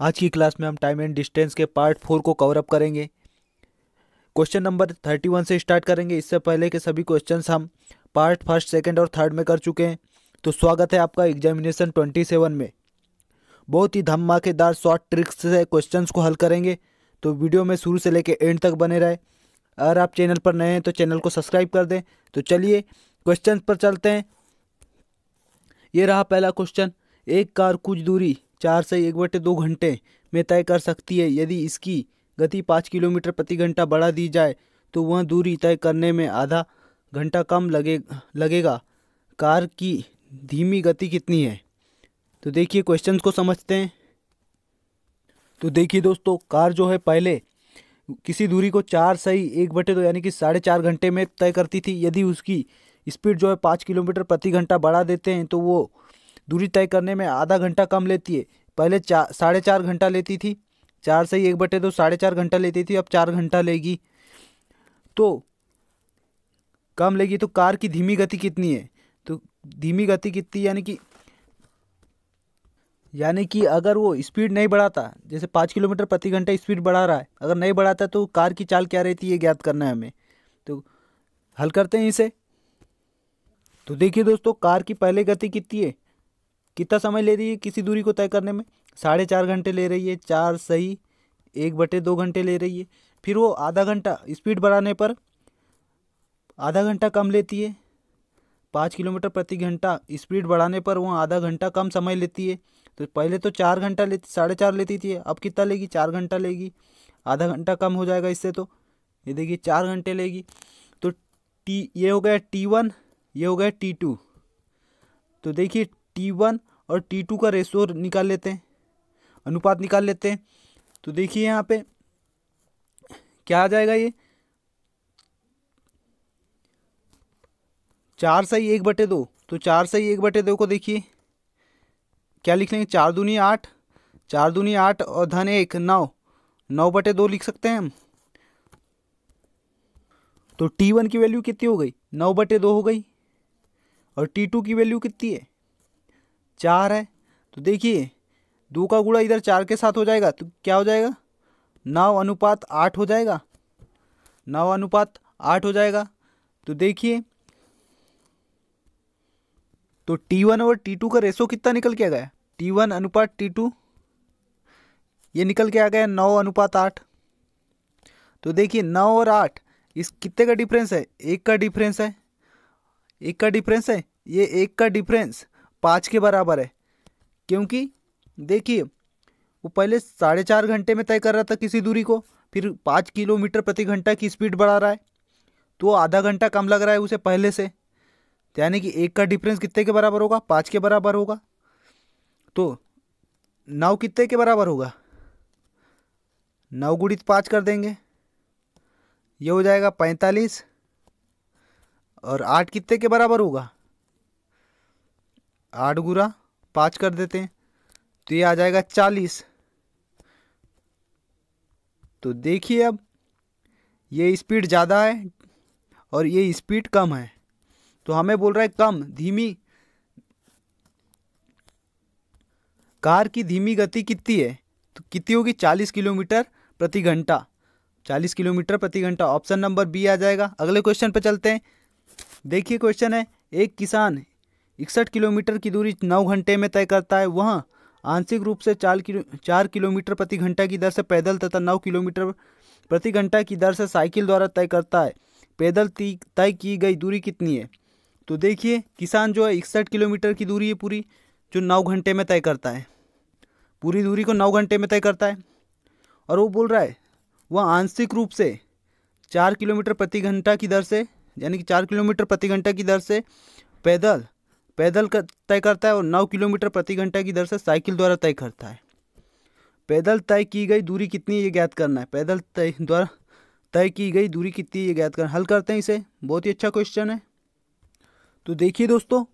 आज की क्लास में हम टाइम एंड डिस्टेंस के पार्ट फोर को कवर अप करेंगे क्वेश्चन नंबर थर्टी वन से स्टार्ट करेंगे इससे पहले के सभी क्वेश्चन हम पार्ट फर्स्ट सेकेंड और थर्ड में कर चुके हैं तो स्वागत है आपका एग्जामिनेशन ट्वेंटी सेवन में बहुत ही धमाकेदार शॉर्ट ट्रिक्स से क्वेश्चन को हल करेंगे तो वीडियो में शुरू से लेकर एंड तक बने रहे अगर आप चैनल पर नए हैं तो चैनल को सब्सक्राइब कर दें तो चलिए क्वेश्चन पर चलते हैं ये रहा पहला क्वेश्चन एक कार कुछ दूरी चार से एक बटे दो घंटे में तय कर सकती है यदि इसकी गति पाँच किलोमीटर प्रति घंटा बढ़ा दी जाए तो वह दूरी तय करने में आधा घंटा कम लगे लगेगा कार की धीमी गति कितनी है तो देखिए क्वेश्चन को समझते हैं तो देखिए दोस्तों कार जो है पहले किसी दूरी को चार सही एक बटे दो यानी कि साढ़े चार घंटे में तय करती थी यदि उसकी स्पीड जो है पाँच किलोमीटर प्रति घंटा बढ़ा देते हैं तो वो दूरी तय करने में आधा घंटा कम लेती है पहले चा साढ़े चार घंटा लेती थी चार से ही एक बटे दो साढ़े चार घंटा लेती थी अब चार घंटा लेगी तो कम लेगी तो कार की धीमी गति कितनी है तो धीमी गति कितनी यानी कि यानी कि अगर वो स्पीड नहीं बढ़ाता जैसे पाँच किलोमीटर प्रति घंटा स्पीड बढ़ा रहा है अगर नहीं बढ़ाता तो कार की चाल क्या रहती है ये ज्ञात करना है हमें तो हल करते हैं इसे तो देखिए दोस्तों कार की पहले गति कितनी है कितना समय ले रही है किसी दूरी को तय करने में साढ़े चार घंटे ले रही है चार सही एक बटे दो घंटे ले रही है फिर वो आधा घंटा स्पीड बढ़ाने पर आधा घंटा कम लेती है पाँच किलोमीटर प्रति घंटा स्पीड बढ़ाने पर वो आधा घंटा कम समय लेती है तो पहले तो चार घंटा लेती साढ़े चार लेती थी अब कितना लेगी चार घंटा लेगी आधा घंटा कम हो जाएगा इससे तो ये देखिए चार घंटे लेगी तो टी ये हो गया टी वन ये हो गया टी टू तो देखिए टी वन और टी टू का रेशो निकाल लेते हैं अनुपात निकाल लेते हैं तो देखिए यहाँ पे क्या आ जाएगा ये चार सही एक बटे दो तो चार सही एक बटे दो को देखिए क्या लिख लेंगे चार दूनी आठ चार दूनी आठ और धन एक नौ नौ बटे दो लिख सकते हैं हम तो टी वन की वैल्यू कितनी हो गई नौ बटे दो हो गई और टी टू की वैल्यू कितनी है चार है तो देखिए दो का गुड़ा इधर चार के साथ हो जाएगा तो क्या हो जाएगा नौ अनुपात आठ हो जाएगा नौ अनुपात आठ हो जाएगा तो देखिए तो टी वन और टी टू का रेशो कितना निकल के आ गया टी वन अनुपात टी टू ये निकल के आ गया नौ अनुपात आठ तो देखिए नौ और आठ इस कितने का डिफरेंस है एक का डिफरेंस है एक का डिफरेंस है ये एक का डिफरेंस पाँच के बराबर है क्योंकि देखिए वो पहले साढ़े चार घंटे में तय कर रहा था किसी दूरी को फिर पाँच किलोमीटर प्रति घंटा की स्पीड बढ़ा रहा है तो आधा घंटा कम लग रहा है उसे पहले से तो यानी कि एक का डिफरेंस कितने के बराबर होगा पाँच के बराबर होगा तो नौ कितने के बराबर होगा नौ गुड़ित पाँच कर देंगे ये हो जाएगा पैंतालीस और आठ कितने के बराबर होगा आठ गुरा पाँच कर देते हैं तो ये आ जाएगा चालीस तो देखिए अब ये स्पीड ज़्यादा है और ये स्पीड कम है तो हमें बोल रहा है कम धीमी कार की धीमी गति कितनी है तो कितनी होगी चालीस किलोमीटर प्रति घंटा चालीस किलोमीटर प्रति घंटा ऑप्शन नंबर बी आ जाएगा अगले क्वेश्चन पर चलते हैं देखिए क्वेश्चन है एक किसान इकसठ किलोमीटर की दूरी नौ घंटे में तय करता है वहाँ आंशिक रूप से चार किलो चार किलोमीटर प्रति घंटा की दर से पैदल तथा नौ किलोमीटर प्रति घंटा की दर से साइकिल द्वारा तय करता है पैदल तय की गई दूरी कितनी है तो देखिए किसान जो है इकसठ किलोमीटर की दूरी है पूरी जो नौ घंटे में तय करता है पूरी दूरी को नौ घंटे में तय करता है और वो बोल रहा है वह आंशिक रूप से चार किलोमीटर प्रति घंटा की दर से यानी कि चार किलोमीटर प्रति घंटा की दर से पैदल पैदल कर, तय करता है और नौ किलोमीटर प्रति घंटा की दर से साइकिल द्वारा तय करता है पैदल तय की गई दूरी कितनी ये ज्ञात करना है पैदल तय द्वारा तय की गई दूरी कितनी ये ज्ञात करना हल करते हैं इसे बहुत ही अच्छा क्वेश्चन है तो देखिए दोस्तों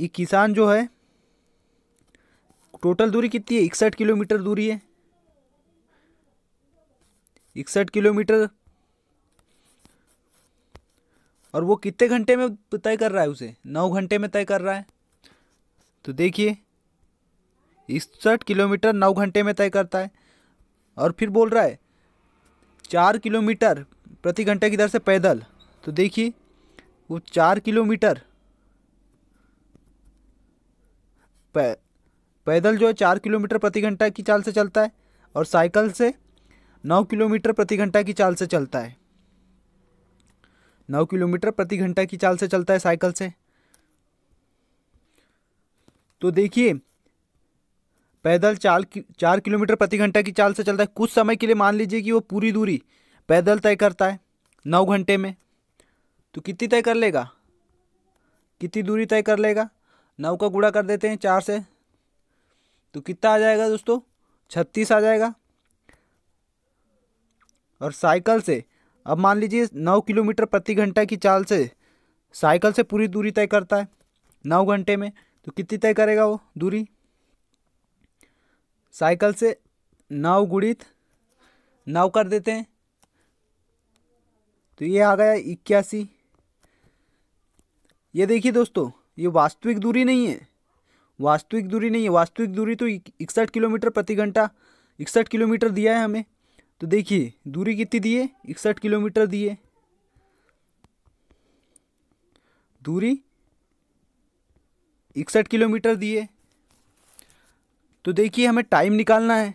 ये किसान जो है टोटल दूरी कितनी है इकसठ किलोमीटर दूरी है इकसठ किलोमीटर और वो कितने घंटे में तय कर रहा है उसे नौ घंटे में तय कर रहा है तो देखिए इकसठ किलोमीटर नौ घंटे में तय करता है और फिर बोल रहा है चार किलोमीटर प्रति घंटे की दर से पैदल तो देखिए वो चार किलोमीटर पैदल जो है चार किलोमीटर प्रति घंटा की चाल से चलता है और साइकिल से नौ किलोमीटर प्रति घंटा की चाल से चलता है नौ किलोमीटर प्रति घंटा की चाल से चलता है साइकिल से तो देखिए पैदल चाल चार किलोमीटर प्रति घंटा की चाल से चलता है कुछ समय के लिए मान लीजिए कि वो पूरी दूरी पैदल तय करता है नौ घंटे में तो कितनी तय कर लेगा कितनी दूरी तय कर लेगा नौ का गुड़ा कर देते हैं चार से तो कितना आ जाएगा दोस्तों छत्तीस आ जाएगा और साइकिल से अब मान लीजिए नौ किलोमीटर प्रति घंटा की चाल से साइकिल से पूरी दूरी तय करता है नौ घंटे में तो कितनी तय करेगा वो दूरी साइकिल से नौ गुड़ित नौ कर देते हैं तो ये आ गया इक्यासी ये देखिए दोस्तों ये वास्तविक दूरी नहीं है वास्तविक दूरी नहीं है वास्तविक दूरी तो इकसठ किलोमीटर प्रति घंटा इकसठ किलोमीटर दिया है हमें तो देखिए दूरी कितनी दी है इकसठ किलोमीटर दी है दूरी इकसठ किलोमीटर दी है तो देखिए हमें टाइम निकालना है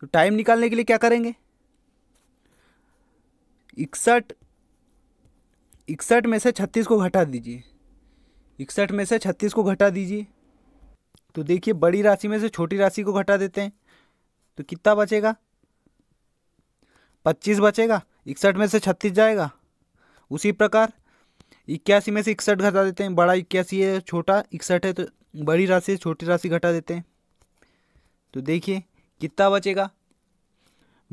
तो टाइम निकालने के लिए क्या करेंगे इकसठ इकसठ में से छत्तीस को घटा दीजिए इकसठ में से छत्तीस को घटा दीजिए तो देखिए बड़ी राशि में से छोटी राशि को घटा देते हैं तो कितना बचेगा पच्चीस बचेगा इकसठ में से छत्तीस जाएगा उसी प्रकार इक्यासी में से इकसठ घटा देते हैं बड़ा इक्यासी है छोटा इकसठ है तो बड़ी राशि छोटी राशि घटा देते हैं तो देखिए कितना बचेगा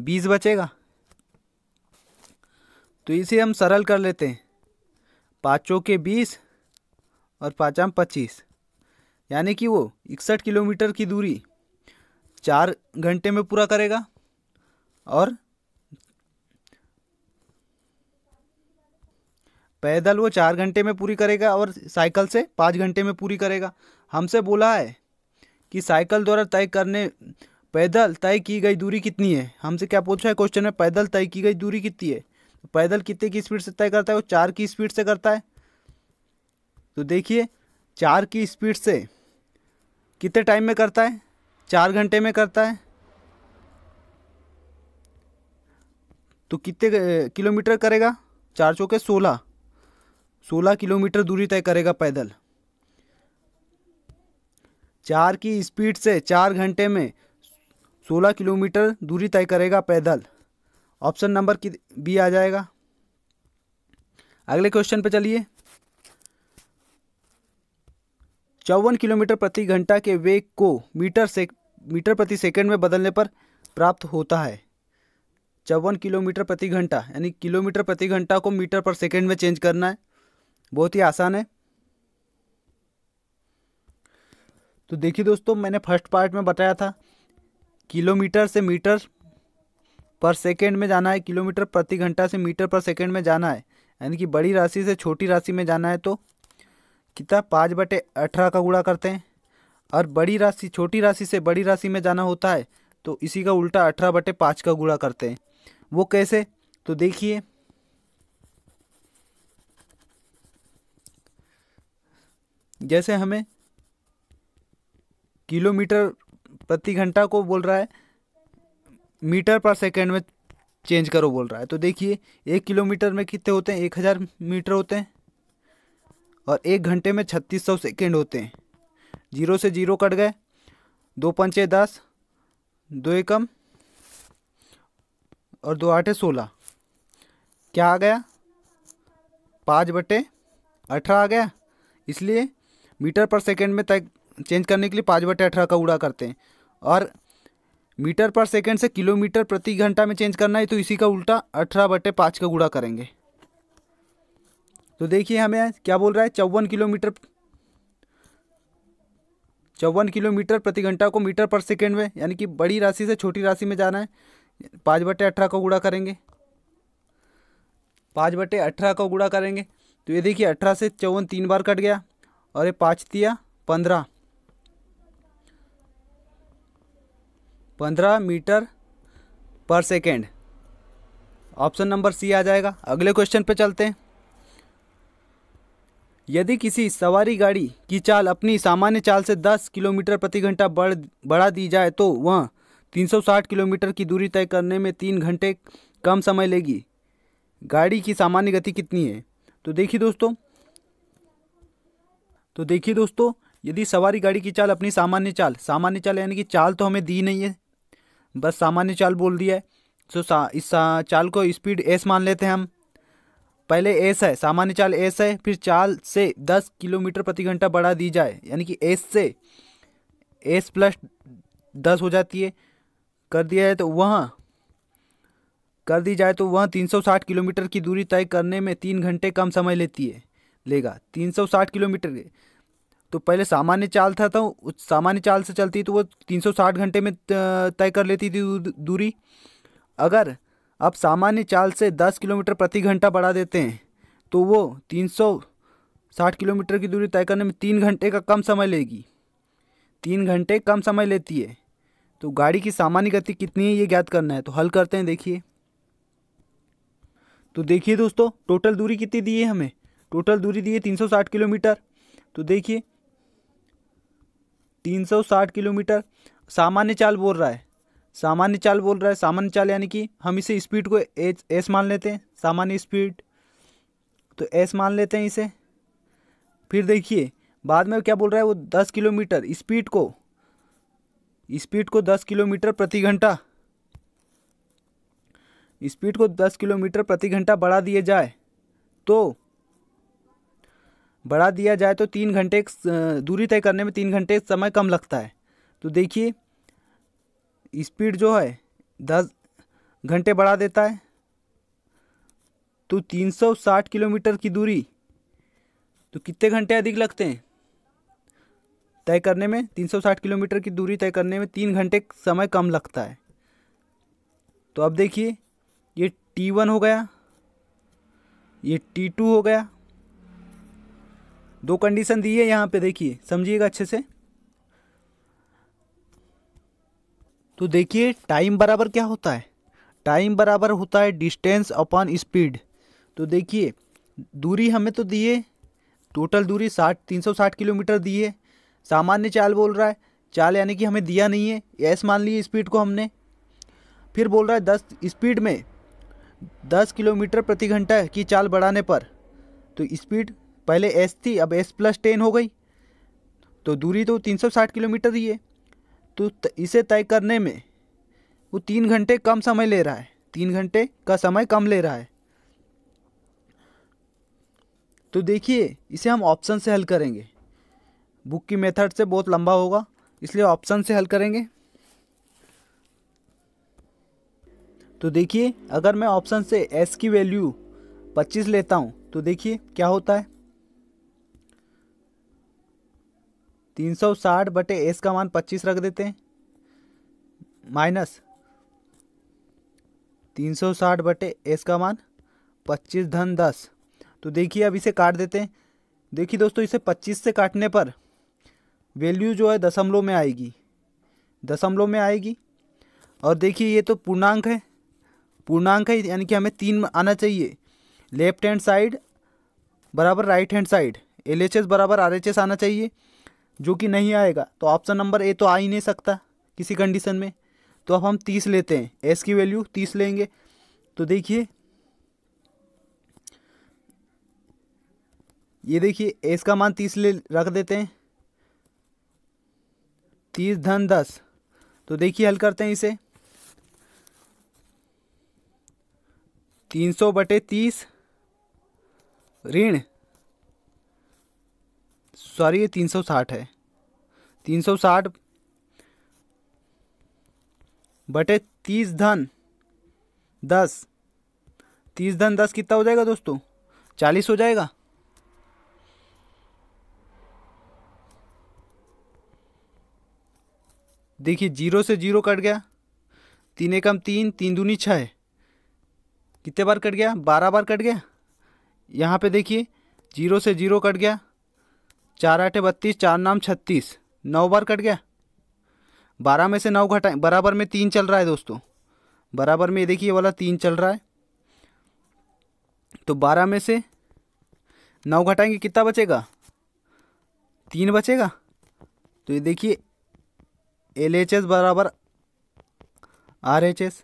बीस बचेगा तो इसे हम सरल कर लेते हैं पाँचों के बीस और में पच्चीस यानी कि वो इकसठ किलोमीटर की दूरी चार घंटे में पूरा करेगा और पैदल वो चार घंटे में पूरी करेगा और साइकिल से पाँच घंटे में पूरी करेगा हमसे बोला है कि साइकिल द्वारा तय करने पैदल तय की गई दूरी कितनी है हमसे क्या पूछा है क्वेश्चन में पैदल तय की गई दूरी कितनी है तो पैदल कितने की स्पीड से तय करता है वो चार की स्पीड से करता है तो देखिए चार की स्पीड से कितने टाइम में करता है चार घंटे में करता है तो कितने किलोमीटर करेगा चार चौके सोलह सोलह किलोमीटर दूरी तय करेगा पैदल चार की स्पीड से चार घंटे में सोलह किलोमीटर दूरी तय करेगा पैदल ऑप्शन नंबर की बी आ जाएगा अगले क्वेश्चन पर चलिए चौवन किलोमीटर प्रति घंटा के वेग को मीटर से मीटर प्रति सेकंड में बदलने पर प्राप्त होता है चौवन किलोमीटर प्रति घंटा यानी किलोमीटर प्रति घंटा को मीटर पर सेकंड में चेंज करना है बहुत ही आसान है तो देखिए दोस्तों मैंने फर्स्ट पार्ट में बताया था किलोमीटर से मीटर पर सेकेंड में जाना है किलोमीटर प्रति घंटा से मीटर पर सेकेंड में जाना है यानी कि बड़ी राशि से छोटी राशि में जाना है तो कितना पाँच बटे अठारह का गुड़ा करते हैं और बड़ी राशि छोटी राशि से बड़ी राशि में जाना होता है तो इसी का उल्टा अठारह बटे पाँच का गुड़ा करते हैं वो कैसे तो देखिए जैसे हमें किलोमीटर प्रति घंटा को बोल रहा है मीटर पर सेकेंड में चेंज करो बोल रहा है तो देखिए एक किलोमीटर में कितने होते हैं एक हज़ार मीटर होते हैं और एक घंटे में छत्तीस सौ सेकेंड होते हैं जीरो से जीरो कट गए दो पंचे दस दो एकम और दो आठे सोलह क्या आ गया पाँच बटे अठारह आ गया इसलिए मीटर पर सेकेंड में तय चेंज करने के लिए पाँच बटे अठारह का उड़ा करते हैं और मीटर पर सेकेंड से किलोमीटर प्रति घंटा में चेंज करना है तो इसी का उल्टा अठारह बटे पाँच का गुड़ा करेंगे तो देखिए हमें क्या बोल रहा है चौवन किलोमीटर चौवन किलोमीटर प्रति घंटा को मीटर पर सेकेंड में यानी कि बड़ी राशि से छोटी राशि में जाना है पाँच बटे अठारह का गुड़ा करेंगे पाँच बटे अठारह का गुड़ा करेंगे तो ये देखिए अठारह से चौवन तीन बार कट गया और ये पाँच दिया पंद्रह पंद्रह metre per second option number C आ जाएगा अगले क्वेश्चन पे चलते हैं यदि किसी सवारी गाड़ी की चाल अपनी सामान्य चाल से 10 किलोमीटर प्रति घंटा बढ़ बढ़ा दी जाए तो वह 360 किलोमीटर की दूरी तय करने में तीन घंटे कम समय लेगी गाड़ी की सामान्य गति कितनी है तो देखिए दोस्तों तो देखिए दोस्तों यदि सवारी गाड़ी की चाल अपनी सामान्य चाल सामान्य चाल यानी कि चाल तो हमें दी नहीं है बस सामान्य चाल बोल दिया है सो सा, इस सा, चाल को स्पीड एस मान लेते हैं हम पहले एस है सामान्य चाल एस है फिर चाल से दस किलोमीटर प्रति घंटा बढ़ा दी जाए यानी कि एस से एस प्लस दस हो जाती है कर दिया है तो वह कर दी जाए तो वह 360 किलोमीटर की दूरी तय करने में तीन घंटे कम समय लेती है लेगा 360 किलोमीटर के तो पहले सामान्य चाल था तो उस सामान्य चाल से चलती तो वो 360 घंटे में तय कर लेती थी दूरी अगर आप सामान्य चाल से 10 किलोमीटर प्रति घंटा बढ़ा देते हैं तो वो 360 किलोमीटर की दूरी तय करने में तीन घंटे का कम समय लेगी तीन घंटे कम समय लेती है तो गाड़ी की सामान्य गति कितनी है ये ज्ञात करना है तो हल करते हैं देखिए तो देखिए दोस्तों टोटल दूरी कितनी दी है हमें टोटल दूरी दी है तीन सौ साठ किलोमीटर तो देखिए तीन सौ साठ किलोमीटर सामान्य चाल बोल रहा है सामान्य चाल बोल रहा है सामान्य चाल यानी कि हम इसे स्पीड को एच एस मान लेते हैं सामान्य स्पीड तो एस मान लेते हैं इसे फिर देखिए बाद में क्या बोल रहा है वो दस किलोमीटर स्पीड को स्पीड को दस किलोमीटर प्रति घंटा स्पीड को दस किलोमीटर प्रति घंटा बढ़ा दिए जाए तो बढ़ा दिया जाए तो तीन घंटे दूरी तय करने में तीन घंटे समय कम लगता है तो देखिए स्पीड जो है दस घंटे बढ़ा देता है तो 360 किलोमीटर की दूरी तो कितने घंटे अधिक लगते हैं तय करने में 360 किलोमीटर की दूरी तय करने में तीन घंटे समय कम लगता है तो अब देखिए ये टी वन हो गया ये टी टू हो गया दो कंडीशन दी है यहाँ पे देखिए समझिएगा अच्छे से तो देखिए टाइम बराबर क्या होता है टाइम बराबर होता है डिस्टेंस अपॉन स्पीड तो देखिए दूरी हमें तो दिए टोटल दूरी साठ तीन सौ साठ किलोमीटर दी है सामान्य चाल बोल रहा है चाल यानी कि हमें दिया नहीं है एस मान लिए स्पीड को हमने फिर बोल रहा है दस स्पीड में दस किलोमीटर प्रति घंटा की चाल बढ़ाने पर तो स्पीड पहले एस थी अब एस प्लस टेन हो गई तो दूरी तो 360 किलोमीटर ही है तो इसे तय करने में वो तीन घंटे कम समय ले रहा है तीन घंटे का समय कम ले रहा है तो देखिए इसे हम ऑप्शन से हल करेंगे बुक की मेथड से बहुत लंबा होगा इसलिए ऑप्शन से हल करेंगे तो देखिए अगर मैं ऑप्शन से एस की वैल्यू 25 लेता हूँ तो देखिए क्या होता है तीन सौ साठ बटे एस का मान पच्चीस रख देते हैं माइनस तीन सौ साठ बटे एस का मान पच्चीस धन दस तो देखिए अब इसे काट देते हैं देखिए दोस्तों इसे पच्चीस से काटने पर वैल्यू जो है दशमलव में आएगी दशमलव में आएगी और देखिए ये तो पूर्णांक है पूर्णांक है यानी कि हमें तीन आना चाहिए लेफ्ट हैंड साइड बराबर right hand side L H S बराबर आर एच एस आना चाहिए जो कि नहीं आएगा तो ऑप्शन नंबर ए तो आ ही नहीं सकता किसी कंडीशन में तो अब हम तीस लेते हैं एस की वैल्यू तीस लेंगे तो देखिए ये देखिए एस का मान तीस ले रख देते हैं तीस धन दस तो देखिए हल करते हैं इसे तीन सौ बटे तीस ऋण सॉरी ये तीन सौ साठ है तीन सौ साठ बटे तीस धन दस तीस धन दस कितना हो जाएगा दोस्तों चालीस हो जाएगा देखिए जीरो से जीरो कट गया तीन एकम तीन तीन दूनी छः कितने बार कट गया बारह बार कट गया यहाँ पे देखिए जीरो से जीरो कट गया चार आठे बत्तीस चार नाम छत्तीस नौ बार कट गया बारह में से नौ घटाएं बराबर में तीन चल रहा है दोस्तों बराबर में ये देखिए वाला तीन चल रहा है तो बारह में से नौ घटाएंगे कितना बचेगा तीन बचेगा तो ये देखिए एल एच एस बराबर आर एच एस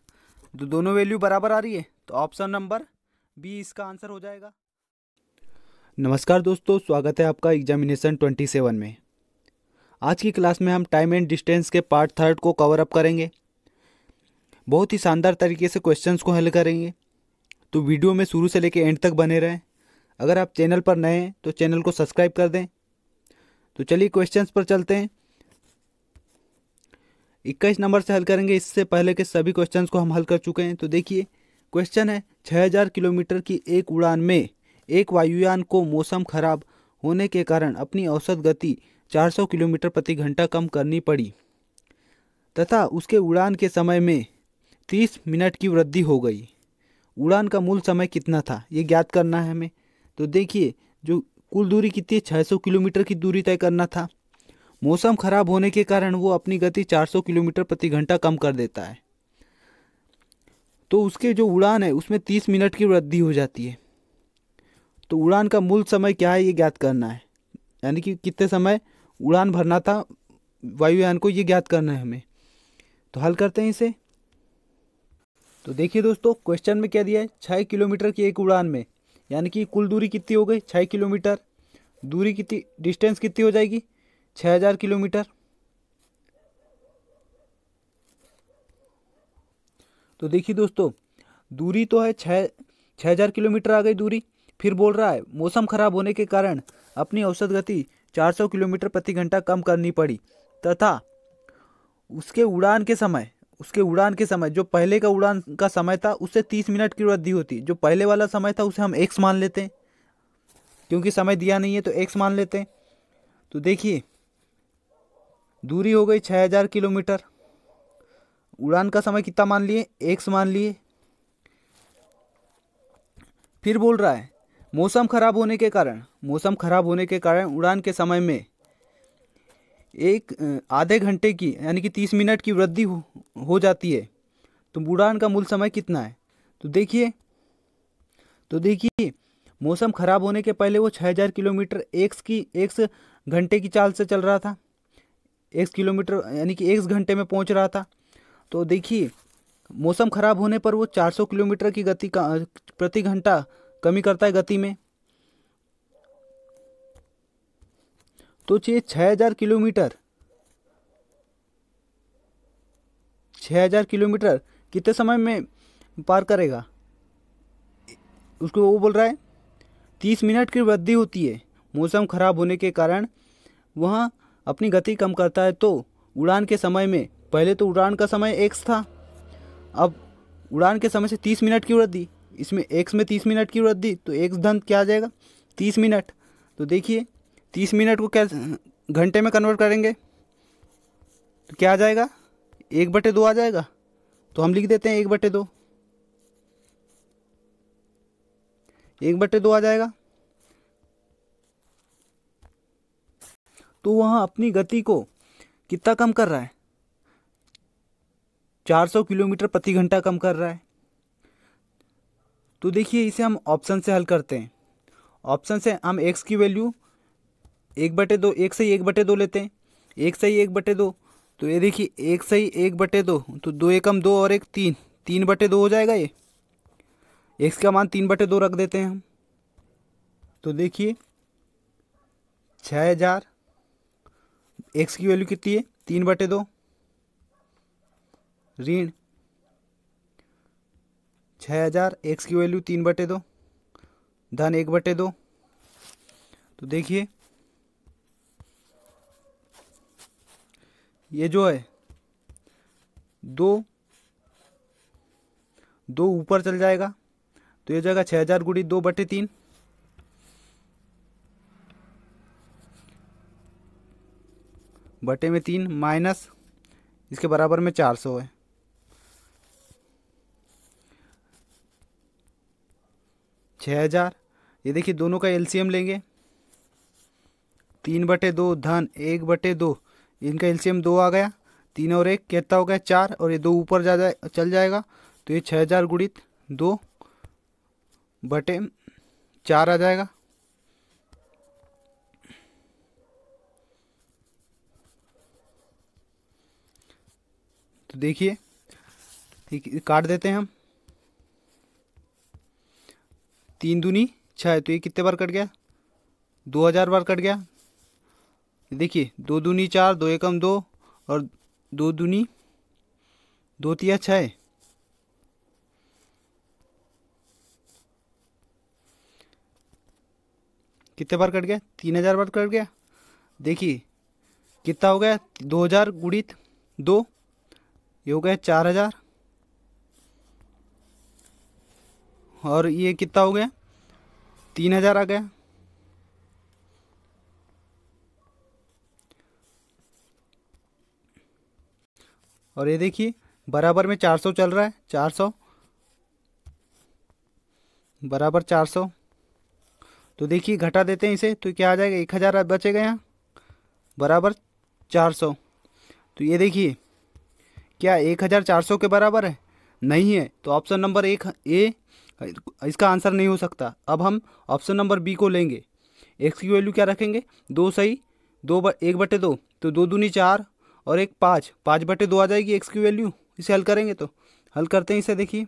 तो दोनों वैल्यू बराबर आ रही है तो ऑप्शन नंबर बी इसका आंसर हो जाएगा नमस्कार दोस्तों स्वागत है आपका एग्जामिनेशन 27 में आज की क्लास में हम टाइम एंड डिस्टेंस के पार्ट थर्ड को कवर अप करेंगे बहुत ही शानदार तरीके से क्वेश्चंस को हल करेंगे तो वीडियो में शुरू से लेकर एंड तक बने रहें अगर आप चैनल पर नए हैं तो चैनल को सब्सक्राइब कर दें तो चलिए क्वेश्चन पर चलते हैं इक्कीस नंबर से हल करेंगे इससे पहले के सभी क्वेश्चन को हम हल कर चुके हैं तो देखिए क्वेश्चन है छः किलोमीटर की एक उड़ान में एक वायुयान को मौसम खराब होने के कारण अपनी औसत गति 400 किलोमीटर प्रति घंटा कम करनी पड़ी तथा उसके उड़ान के समय में 30 मिनट की वृद्धि हो गई उड़ान का मूल समय कितना था ये ज्ञात करना है हमें तो देखिए जो कुल दूरी कितनी छः सौ किलोमीटर की दूरी तय करना था मौसम खराब होने के कारण वो अपनी गति 400 किलोमीटर प्रति घंटा कम कर देता है तो उसके जो उड़ान है उसमें 30 मिनट की वृद्धि हो जाती है तो उड़ान का मूल समय क्या है ये ज्ञात करना है यानी कि कितने समय उड़ान भरना था वायुयान को ये ज्ञात करना है हमें तो हल करते हैं इसे तो देखिए दोस्तों क्वेश्चन में क्या दिया है छः किलोमीटर की एक उड़ान में यानी कि कुल दूरी कितनी हो गई छः किलोमीटर दूरी कितनी डिस्टेंस कितनी हो जाएगी छः हज़ार किलोमीटर तो देखिए दोस्तों दूरी तो है छः छः हज़ार किलोमीटर आ गई दूरी फिर बोल रहा है मौसम खराब होने के कारण अपनी औसत गति 400 किलोमीटर प्रति घंटा कम करनी पड़ी तथा उसके उड़ान के समय उसके उड़ान के समय जो पहले का उड़ान का समय था उससे तीस मिनट की वृद्धि होती जो पहले वाला समय था उसे हम एक्स मान लेते हैं क्योंकि समय दिया नहीं है तो एक्स मान लेते हैं तो देखिए दूरी हो गई छः हज़ार किलोमीटर उड़ान का समय कितना मान लिए एक्स मान लिए फिर बोल रहा है मौसम खराब होने के कारण मौसम खराब होने के कारण उड़ान के समय में एक आधे घंटे की यानी कि तीस मिनट की वृद्धि हो, हो जाती है तो उड़ान का मूल समय कितना है तो देखिए तो देखिए मौसम खराब होने के पहले वो छः हजार किलोमीटर एक्स की एक्स घंटे की चाल से चल रहा था एक्स किलोमीटर यानी कि एक्स घंटे में पहुंच रहा था तो देखिए मौसम खराब होने पर वो 400 किलोमीटर की गति का प्रति घंटा कमी करता है गति में तो ये छः हजार किलोमीटर छः हजार किलोमीटर कितने समय में पार करेगा उसको वो बोल रहा है तीस मिनट की वृद्धि होती है मौसम खराब होने के कारण वह अपनी गति कम करता है तो उड़ान के समय में पहले तो उड़ान का समय एक्स था अब उड़ान के समय से तीस मिनट की वृद्धि इसमें एक्स में तीस मिनट की जरूरत दी तो एक्स धन क्या आ जाएगा तीस मिनट तो देखिए तीस मिनट को क्या घंटे में कन्वर्ट करेंगे तो क्या आ जाएगा एक बटे दो आ जाएगा तो हम लिख देते हैं एक बटे दो एक बटे दो आ जाएगा तो वहाँ अपनी गति को कितना कम कर रहा है 400 किलोमीटर प्रति घंटा कम कर रहा है तो देखिए इसे हम ऑप्शन से हल करते हैं ऑप्शन से हम एक्स की वैल्यू एक बटे दो एक से ही एक बटे दो लेते हैं एक सही एक बटे दो तो ये देखिए एक से ही एक बटे दो तो दो एकम दो और एक तीन तीन बटे दो हो जाएगा ये एक्स का मान तीन बटे दो रख देते हैं हम तो देखिए छः हज़ार एक्स की वैल्यू कितनी है तीन बटे दो ऋण छः हज़ार एक्स की वैल्यू तीन बटे दो धन एक बटे दो तो देखिए ये जो है दो दो ऊपर चल जाएगा तो ये जाएगा छः हज़ार गुड़ी दो बटे तीन बटे में तीन माइनस इसके बराबर में चार सौ है छः हज़ार ये देखिए दोनों का एलसीएम लेंगे तीन बटे दो धन एक बटे दो इनका एलसीएम दो आ गया तीन और एक कहता हो गया चार और ये दो ऊपर जा जाए चल जाएगा तो ये छः हज़ार गुड़ित दो बटे चार आ जाएगा तो देखिए काट देते हैं हम तीन दूनी छः तो ये कितने बार कट गया दो हज़ार बार कट गया देखिए दो दूनी चार दो एकम दो और दो दूनी दो तिया छः कितने बार कट गया तीन हज़ार बार कट गया देखिए कितना हो गया दो हज़ार गुड़ित दो ये हो गया चार हज़ार और ये कितना हो गया तीन हज़ार आ गया और ये देखिए बराबर में चार सौ चल रहा है चार सौ बराबर चार सौ तो देखिए घटा देते हैं इसे तो क्या आ जाएगा एक हज़ार बचेगा यहाँ बराबर चार सौ तो ये देखिए क्या एक हज़ार चार सौ के बराबर है नहीं है तो ऑप्शन नंबर एक ए इसका आंसर नहीं हो सकता अब हम ऑप्शन नंबर बी को लेंगे एक्स की वैल्यू क्या रखेंगे दो सही दो ब, एक बटे दो तो दो दूनी चार और एक पाँच पाँच बटे दो आ जाएगी एक्स की वैल्यू इसे हल करेंगे तो हल करते हैं इसे देखिए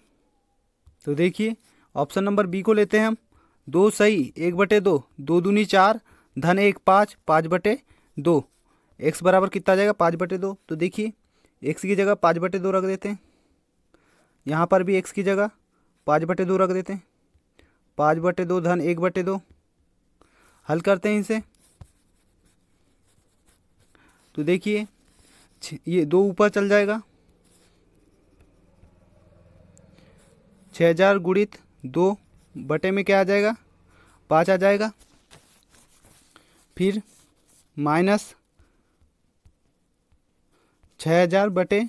तो देखिए ऑप्शन नंबर बी को लेते हैं हम दो सही एक बटे दो दो दूनी चार धन एक पाँच पाँच बटे दो एक्स बराबर कितना आ जाएगा पाँच बटे दो तो देखिए एक्स की जगह पाँच बटे दो रख देते हैं यहाँ पर भी एक्स की जगह पाँच बटे दो रख देते हैं पाँच बटे दो धन एक बटे दो हल करते हैं इनसे तो देखिए ये दो ऊपर चल जाएगा छः हजार गुड़ित दो बटे में क्या आ जाएगा पाँच आ जाएगा फिर माइनस छः हजार बटे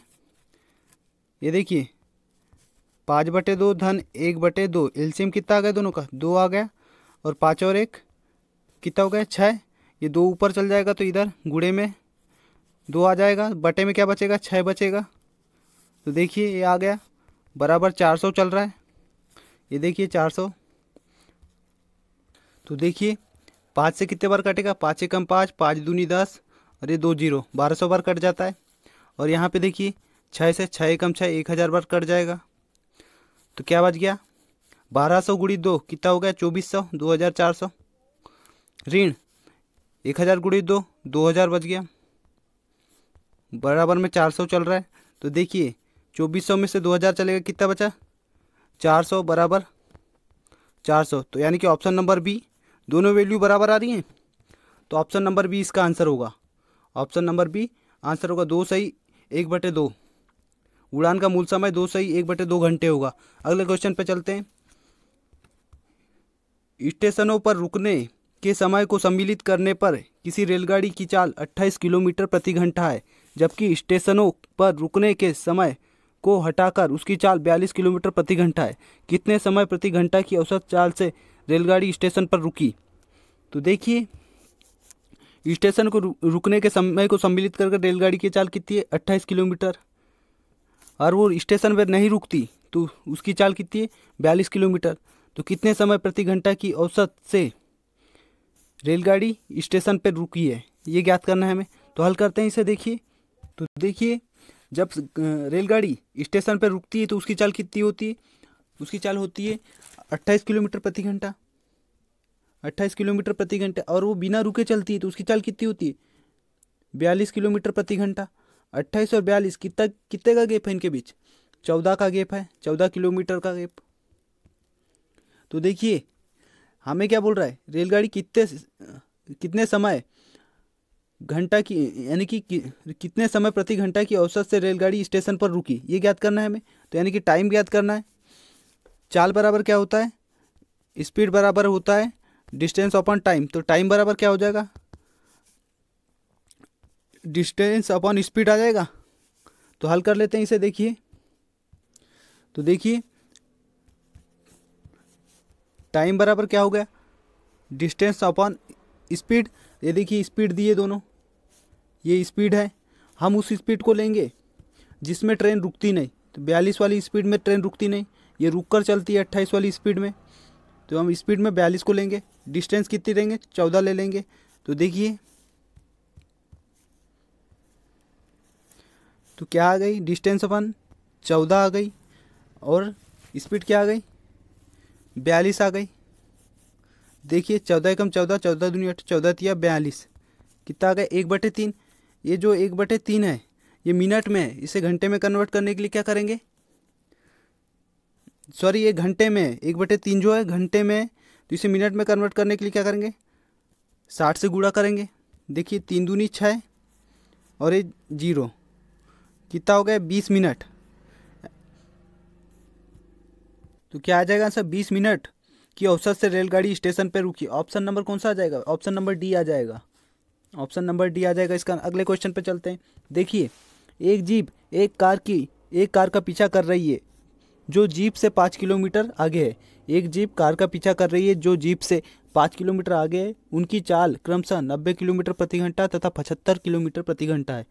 ये देखिए पाँच बटे दो धन एक बटे दो एल्सीम कितना आ गया दोनों का दो आ गया और पाँच और एक कितना हो गया छः ये दो ऊपर चल जाएगा तो इधर गुड़े में दो आ जाएगा बटे में क्या बचेगा छः बचेगा तो देखिए ये आ गया बराबर चार सौ चल रहा है ये देखिए चार सौ तो देखिए पाँच से कितने बार कटेगा पाँच एक कम पाँच पाँच दूनी दस और ये दो जीरो बारह सौ बार कट जाता है और यहाँ पे देखिए छः से छः कम छः एक हज़ार बार कट जाएगा तो क्या बच गया बारह सौ गुड़ी दो कितना हो गया चौबीस सौ दो हज़ार चार सौ ऋण एक हज़ार गुड़ी दो दो हज़ार बच गया बराबर में चार सौ चल रहा है तो देखिए चौबीस सौ में से दो हज़ार चलेगा कितना बचा चार सौ बराबर चार सौ तो यानी कि ऑप्शन नंबर बी दोनों वैल्यू बराबर आ रही हैं तो ऑप्शन नंबर बी इसका आंसर होगा ऑप्शन नंबर बी आंसर होगा दो सही एक बटे दो उड़ान का मूल समय दो से ही एक बटे दो घंटे होगा अगले क्वेश्चन पे चलते हैं स्टेशनों पर रुकने के समय को सम्मिलित करने पर किसी रेलगाड़ी की चाल 28 किलोमीटर प्रति घंटा है जबकि स्टेशनों पर रुकने के समय को हटाकर उसकी चाल 42 किलोमीटर प्रति घंटा है कितने समय प्रति घंटा की औसत चाल से रेलगाड़ी स्टेशन पर रुकी तो देखिए स्टेशन को रुकने के समय को सम्मिलित करके रेलगाड़ी की चाल कितनी है अट्ठाईस किलोमीटर और वो स्टेशन पर नहीं रुकती तो उसकी चाल कितनी है बयालीस किलोमीटर तो कितने समय प्रति घंटा की औसत से रेलगाड़ी स्टेशन पर रुकी है ये ज्ञात करना है हमें तो हल करते हैं इसे देखिए तो देखिए जब रेलगाड़ी स्टेशन पर रुकती है तो उसकी चाल कितनी होती है उसकी चाल होती है अट्ठाईस किलोमीटर प्रति घंटा अट्ठाईस किलोमीटर प्रति घंटा और वो बिना रुके चलती है तो उसकी चाल कितनी होती है बयालीस किलोमीटर प्रति घंटा अट्ठाईस और बयालीस कितना कितने का गैप है इनके बीच चौदह का गैप है चौदह किलोमीटर का गैप तो देखिए हमें क्या बोल रहा है रेलगाड़ी कितने कितने समय घंटा की यानी कि, कितने समय प्रति घंटा की औसत से रेलगाड़ी स्टेशन पर रुकी ये ज्ञात करना है हमें तो यानी कि टाइम ज्ञात करना है चाल बराबर क्या होता है स्पीड बराबर होता है डिस्टेंस अपन टाइम तो टाइम बराबर क्या हो जाएगा डिस्टेंस अपॉन स्पीड आ जाएगा तो हल कर लेते हैं इसे देखिए तो देखिए टाइम बराबर क्या हो गया डिस्टेंस अपॉन स्पीड ये देखिए स्पीड दिए दोनों ये स्पीड है हम उस स्पीड को लेंगे जिसमें ट्रेन रुकती नहीं तो बयालीस वाली स्पीड में ट्रेन रुकती नहीं ये रुक कर चलती है अट्ठाईस वाली स्पीड में तो हम स्पीड में बयालीस को लेंगे डिस्टेंस कितनी लेंगे चौदह ले लेंगे तो देखिए तो क्या आ गई डिस्टेंस अपन चौदह आ गई और स्पीड क्या आ गई बयालीस आ गई देखिए चौदह एकम चौदह चौदह दुनिया चौदह तिया बयालीस कितना आ गया एक बटे तीन ये जो एक बटे तीन है ये मिनट में है इसे घंटे में कन्वर्ट करने के लिए क्या करेंगे सॉरी ये घंटे में एक बटे तीन जो है घंटे में तो इसे मिनट में कन्वर्ट करने के लिए क्या करेंगे साठ से गुड़ा करेंगे देखिए तीन दूनी छः और ये जीरो कितना हो गया बीस मिनट तो क्या आ जाएगा आंसर बीस मिनट की औसत से रेलगाड़ी स्टेशन पर रुकी ऑप्शन नंबर कौन सा आ जाएगा ऑप्शन नंबर डी आ जाएगा ऑप्शन नंबर डी आ जाएगा इसका अगले क्वेश्चन पर चलते हैं देखिए एक जीप एक कार की एक कार का पीछा कर रही है जो जीप से पाँच किलोमीटर आगे है एक जीप कार का पीछा कर रही है जो जीप से पाँच किलोमीटर आगे है उनकी चाल क्रमशः नब्बे किलोमीटर प्रति घंटा तथा पचहत्तर किलोमीटर प्रति घंटा है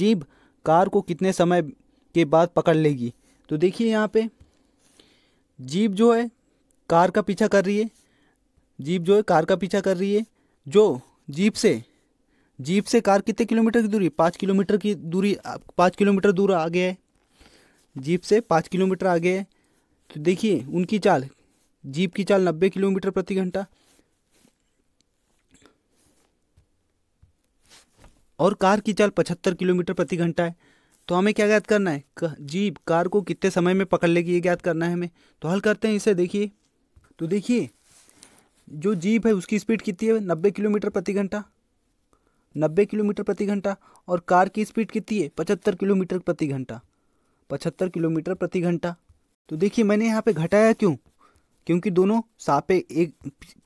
जीप कार को कितने समय के बाद पकड़ लेगी तो देखिए यहाँ पे जीप जो है कार का पीछा कर रही है जीप जो है कार का पीछा कर रही है जो जीप से जीप से कार कितने किलोमीटर की दूरी पाँच किलोमीटर की दूरी पाँच किलोमीटर दूर आ गया है जीप से पाँच किलोमीटर आ गया है तो देखिए उनकी चाल जीप की चाल नब्बे किलोमीटर प्रति घंटा और कार की चाल पचहत्तर किलोमीटर प्रति घंटा है तो हमें क्या ज्ञात करना है जी कार को कितने समय में पकड़ लेगी ये ज्ञात करना है हमें तो हल करते हैं इसे देखिए तो देखिए जो जीप है उसकी स्पीड कितनी है नब्बे किलोमीटर प्रति घंटा नब्बे किलोमीटर प्रति घंटा और कार की स्पीड कितनी है पचहत्तर किलोमीटर प्रति घंटा पचहत्तर किलोमीटर प्रति घंटा तो देखिए मैंने यहाँ पे घटाया क्यों क्योंकि दोनों सापे एक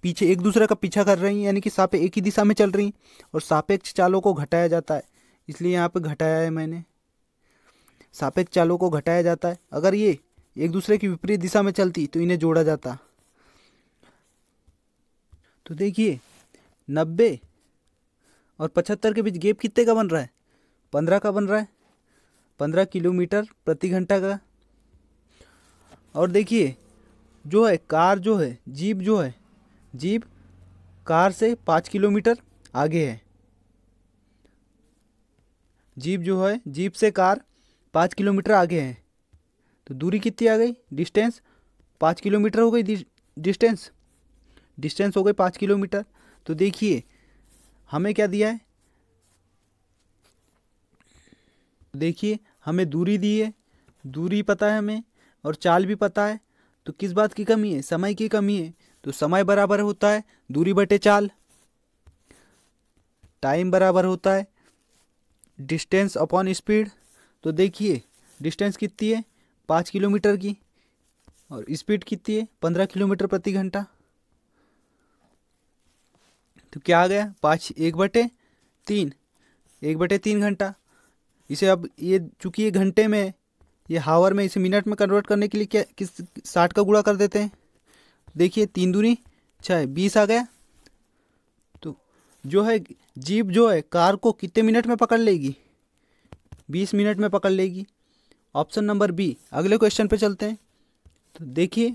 पीछे एक दूसरे का पीछा कर रही हैं यानी कि सापे एक ही दिशा में चल रही हैं और सापेक्ष चालों को घटाया जाता है इसलिए यहाँ पे घटाया है मैंने सापेक्ष चालों को घटाया जाता है अगर ये एक दूसरे की विपरीत दिशा में चलती तो इन्हें जोड़ा जाता तो देखिए नब्बे और पचहत्तर के बीच गेप कितने का बन रहा है पंद्रह का बन रहा है पंद्रह किलोमीटर प्रति घंटा का और देखिए जो है कार जो है जीप जो है जीप कार से पाँच किलोमीटर आगे है जीप जो है जीप से कार पाँच किलोमीटर आगे है तो दूरी कितनी आ गई डिस्टेंस पाँच किलोमीटर हो गई डिस्टेंस डिस्टेंस हो गई पाँच किलोमीटर तो देखिए हमें क्या दिया है देखिए हमें दूरी दी है दूरी पता है हमें और चाल भी पता है तो किस बात की कमी है समय की कमी है तो समय बराबर होता है दूरी बटे चाल टाइम बराबर होता है डिस्टेंस अपॉन स्पीड तो देखिए डिस्टेंस कितनी है पाँच किलोमीटर की और स्पीड कितनी है पंद्रह किलोमीटर प्रति घंटा तो क्या आ गया पाँच एक बटे तीन एक बटे तीन घंटा इसे अब ये चूंकि ये घंटे में ये हावर में इसे मिनट में कन्वर्ट करने के लिए क्या किस साठ का गुड़ा कर देते हैं देखिए तीन दूनी छः बीस आ गया तो जो है जीप जो है कार को कितने मिनट में पकड़ लेगी बीस मिनट में पकड़ लेगी ऑप्शन नंबर बी अगले क्वेश्चन पे चलते हैं तो देखिए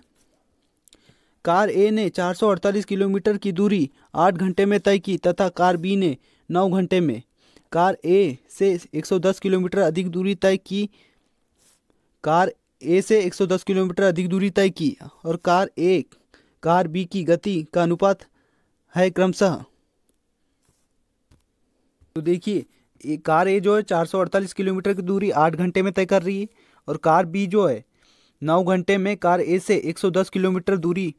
कार ए ने 448 किलोमीटर की दूरी आठ घंटे में तय की तथा कार बी ने नौ घंटे में कार ए से 110 किलोमीटर अधिक दूरी तय की कार ए से 110 किलोमीटर अधिक दूरी तय की और कार ए कार बी की गति का अनुपात है क्रमशः तो देखिए कार ए जो है 448 किलोमीटर की दूरी आठ घंटे में तय कर रही है और कार बी जो है नौ घंटे में कार ए से 110 किलोमीटर दूरी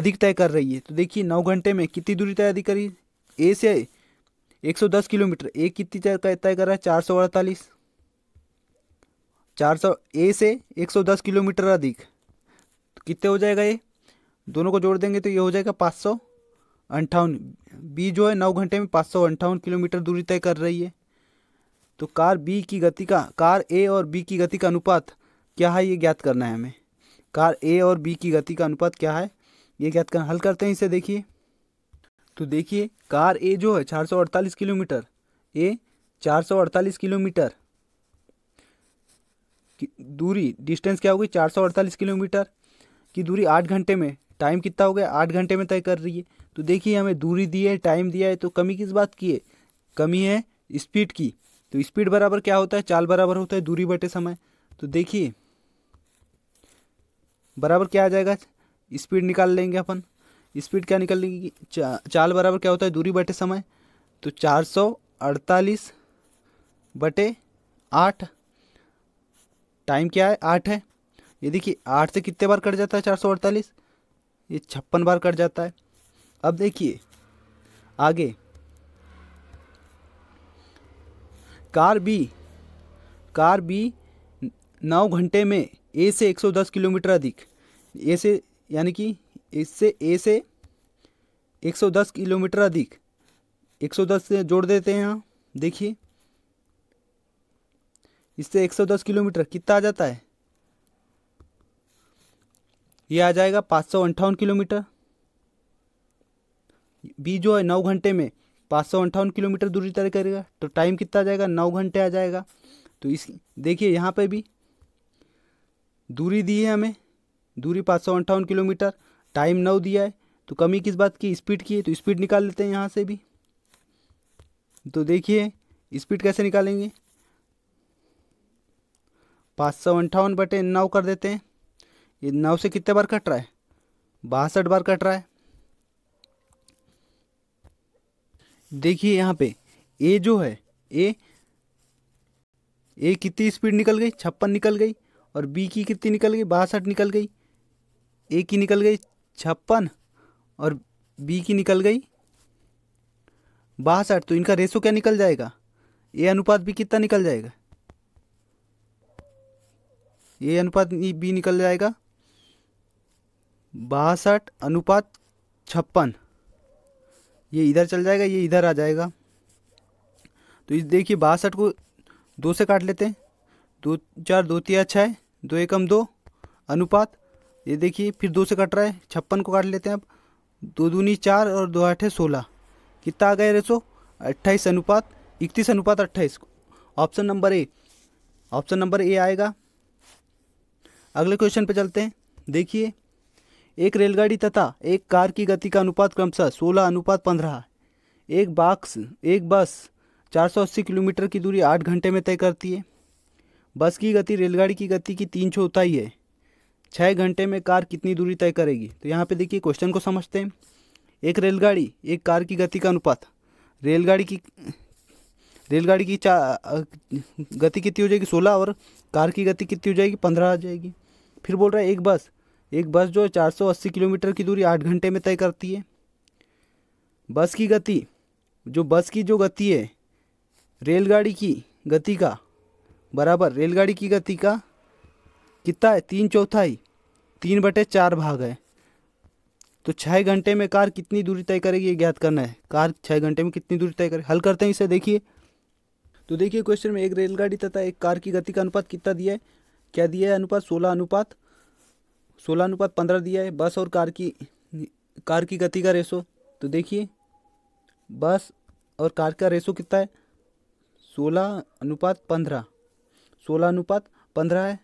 अधिक तय कर रही है तो देखिए नौ घंटे में कितनी दूरी तय अधिक करी ए से 110 किलोमीटर ए कितनी तय कर रहा है चार सौ अड़तालीस चार सौ ए से एक सौ दस किलोमीटर अधिक तो कितने हो जाएगा ये दोनों को जोड़ देंगे तो ये हो जाएगा पाँच सौ अंठावन बी जो है नौ घंटे में पाँच सौ अंठावन किलोमीटर दूरी तय कर रही है तो कार बी की गति का कार ए और बी की गति का अनुपात क्या है ये ज्ञात करना है हमें कार ए और बी की गति का अनुपात क्या है ये ज्ञात करना हल करते हैं इसे देखिए तो देखिए कार ए जो है अड़तालीस किलोमीटर ए अड़तालीस किलोमीटर दूरी डिस्टेंस क्या हो गई चार सौ अड़तालीस किलोमीटर की दूरी आठ घंटे में टाइम कितना हो गया आठ घंटे में तय कर रही है तो देखिए हमें दूरी दी है टाइम दिया है तो कमी किस बात की है कमी है स्पीड की तो स्पीड बराबर क्या होता है चाल बराबर होता है दूरी बटे समय तो देखिए बराबर क्या आ जाएगा स्पीड निकाल लेंगे अपन स्पीड क्या निकाल लेंगे चा, चाल बराबर क्या होता है दूरी बटे समय तो चार सौ अड़तालीस बटे आठ टाइम क्या है आठ है ये देखिए आठ से कितने बार कट जाता है चार सौ अड़तालीस ये छप्पन बार कट जाता है अब देखिए आगे कार बी कार बी नौ घंटे में ए से 110 किलोमीटर अधिक ए से यानी कि इससे ए से 110 किलोमीटर अधिक 110 से जोड़ देते हैं यहाँ देखिए इससे 110 किलोमीटर कितना आ जाता है ये आ जाएगा पाँच सौ अंठावन किलोमीटर बी जो है नौ घंटे में पाँच सौ अंठावन किलोमीटर दूरी तय करेगा तो टाइम कितना आ जाएगा नौ घंटे आ जाएगा तो इस देखिए यहाँ पे भी दूरी दी है हमें दूरी पाँच सौ अंठावन किलोमीटर टाइम नौ दिया है तो कमी किस बात की स्पीड की है तो स्पीड निकाल लेते हैं यहाँ से भी तो देखिए स्पीड कैसे निकालेंगे पाँच सौ अंठावन बटे नौ कर देते हैं ये नौ से कितने बार कट रहा है बासठ बार कट रहा है देखिए यहाँ पे ए जो है ए ए कितनी स्पीड निकल गई छप्पन निकल गई और बी की कितनी निकल गई बासठ निकल गई ए की निकल गई छप्पन और बी की निकल गई बासठ तो इनका रेशो क्या निकल जाएगा ए अनुपात भी कितना निकल जाएगा ये अनुपात बी निकल जाएगा बासठ अनुपात छप्पन ये इधर चल जाएगा ये इधर आ जाएगा तो इस देखिए बासठ को दो से काट लेते हैं दो चार दो तीन छः दो एकम दो अनुपात ये देखिए फिर दो से कट रहा है छप्पन को काट लेते हैं अब दो दूनी चार और दो है सोलह कितना आ गया रेसो अट्ठाईस अनुपात इकतीस अनुपात अट्ठाईस option number A option number A आएगा अगले क्वेश्चन पर चलते हैं देखिए एक रेलगाड़ी तथा एक कार की गति का अनुपात क्रमशः सोलह अनुपात पंद्रह एक बाक्स एक बस 480 किलोमीटर की दूरी आठ घंटे में तय करती है बस की गति रेलगाड़ी की गति की तीन चौथाई है छः घंटे में कार कितनी दूरी तय करेगी तो यहाँ पे देखिए क्वेश्चन को समझते हैं एक रेलगाड़ी एक कार की गति का अनुपात रेलगाड़ी की रेलगाड़ी की चा गति कितनी हो जाएगी सोलह और कार की गति कितनी हो जाएगी पंद्रह आ जाएगी फिर बोल रहा है एक बस एक बस जो 480 किलोमीटर की दूरी आठ घंटे में तय करती है बस की गति जो बस की जो गति है रेलगाड़ी की गति का बराबर रेलगाड़ी की गति का कितना है तीन चौथाई तीन बटे चार भाग है तो छः घंटे में कार कितनी दूरी तय करेगी ये ज्ञात करना है कार छः घंटे में कितनी दूरी तय करेगी हल करते हैं इसे देखिए तो देखिए क्वेश्चन में एक रेलगाड़ी तथा एक कार की गति का अनुपात कितना दिया है क्या दिया है अनुपात सोलह अनुपात सोलह अनुपात पंद्रह दिया है बस और कार की कार की गति का रेशो तो देखिए बस और कार का रेशो कितना है सोलह अनुपात पंद्रह सोलह अनुपात पंद्रह है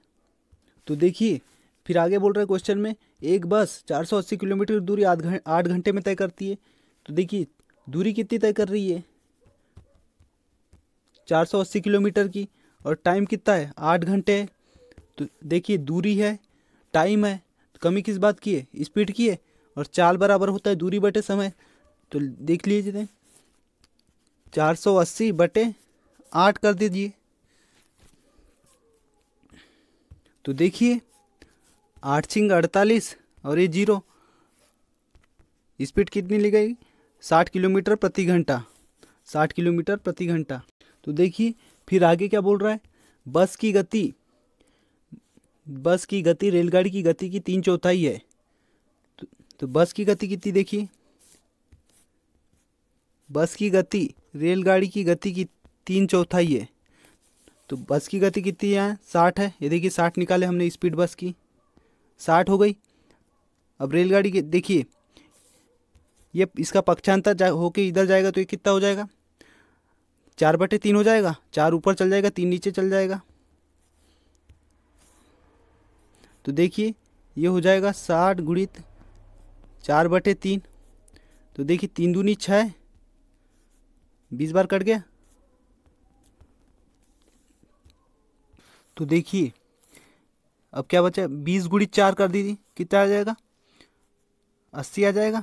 तो देखिए फिर आगे बोल रहे क्वेश्चन में एक बस चार सौ अस्सी किलोमीटर की दूरी आठ घंटे आठ घंटे में तय करती है तो देखिए दूरी कितनी तय कर रही है चार सौ अस्सी किलोमीटर की और टाइम कितना है आठ घंटे है तो देखिए दूरी है टाइम है तो कमी किस बात की है स्पीड की है और चाल बराबर होता है दूरी बटे समय तो देख लीजिए चार सौ अस्सी बटे आठ कर दीजिए तो देखिए आठ छिंग अड़तालीस और ये जीरो स्पीड कितनी ली गई साठ किलोमीटर प्रति घंटा साठ किलोमीटर प्रति घंटा तो देखिए फिर आगे क्या बोल रहा है बस की गति बस की गति रेलगाड़ी की गति की तीन चौथाई है तो, तो बस की गति कितनी देखिए बस की गति रेलगाड़ी की गति की तीन चौथाई है तो बस की गति कितनी है साठ है ये देखिए साठ निकाले हमने स्पीड बस की साठ हो गई अब रेलगाड़ी की देखिए ये इसका पक्षांतर जा होके इधर जाएगा तो ये कितना हो जाएगा चार बटे तीन हो जाएगा चार ऊपर चल जाएगा तीन नीचे चल जाएगा तो देखिए ये हो जाएगा साठ गुणित चार बटे तीन तो देखिए तीन दूनी छः बीस बार कट गया तो देखिए अब क्या बचा बीस गुणित चार कर दीजिए कितना आ जाएगा अस्सी आ जाएगा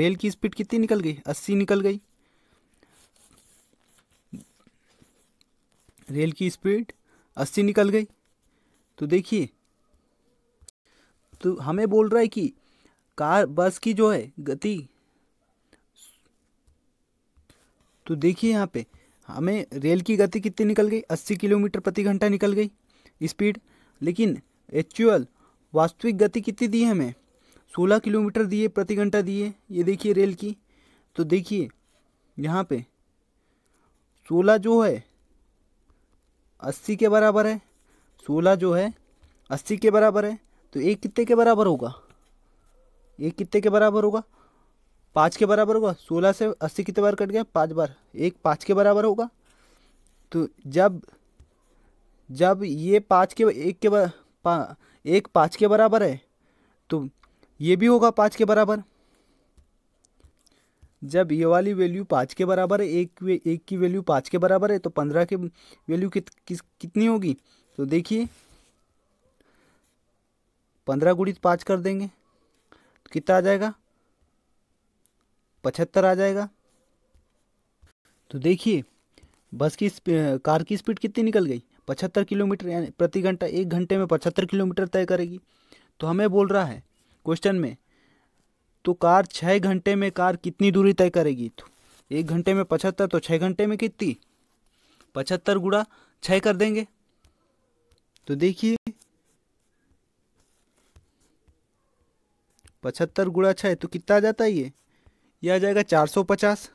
रेल की स्पीड कितनी निकल गई अस्सी निकल गई रेल की स्पीड अस्सी निकल गई तो देखिए तो हमें बोल रहा है कि कार बस की जो है गति तो देखिए यहाँ पे हमें रेल की गति कितनी निकल गई अस्सी किलोमीटर प्रति घंटा निकल गई स्पीड लेकिन एक्चुअल वास्तविक गति कितनी दी है हमें सोलह किलोमीटर दिए प्रति घंटा दिए ये देखिए रेल की तो देखिए यहाँ पे सोलह जो है अस्सी के बराबर है सोलह जो है अस्सी के बराबर है तो एक कितने के बराबर होगा एक कितने के बराबर होगा पाँच के बराबर होगा सोलह से अस्सी कितने बार कट गया पाँच बार एक पाँच के बराबर होगा तो जब जब ये पाँच के एक के पा, एक पाँच के बराबर है तो ये भी होगा पाँच के बराबर जब ये वाली वैल्यू पाँच के बराबर है एक एक की वैल्यू पाँच के बराबर है तो पंद्रह की वैल्यू कित, किस कितनी होगी तो देखिए पंद्रह गुड़ी पाँच कर देंगे तो कितना आ जाएगा पचहत्तर आ जाएगा तो देखिए बस की कार की स्पीड कितनी निकल गई पचहत्तर किलोमीटर यानी प्रति घंटा एक घंटे में पचहत्तर किलोमीटर तय करेगी तो हमें बोल रहा है क्वेश्चन में तो कार छः घंटे में कार कितनी दूरी तय करेगी तो एक घंटे में पचहत्तर तो छः घंटे में कितनी पचहत्तर गुड़ा छः कर देंगे तो देखिए पचहत्तर गुड़ा छः तो कितना आ जाता है ये ये आ जाएगा चार सौ पचास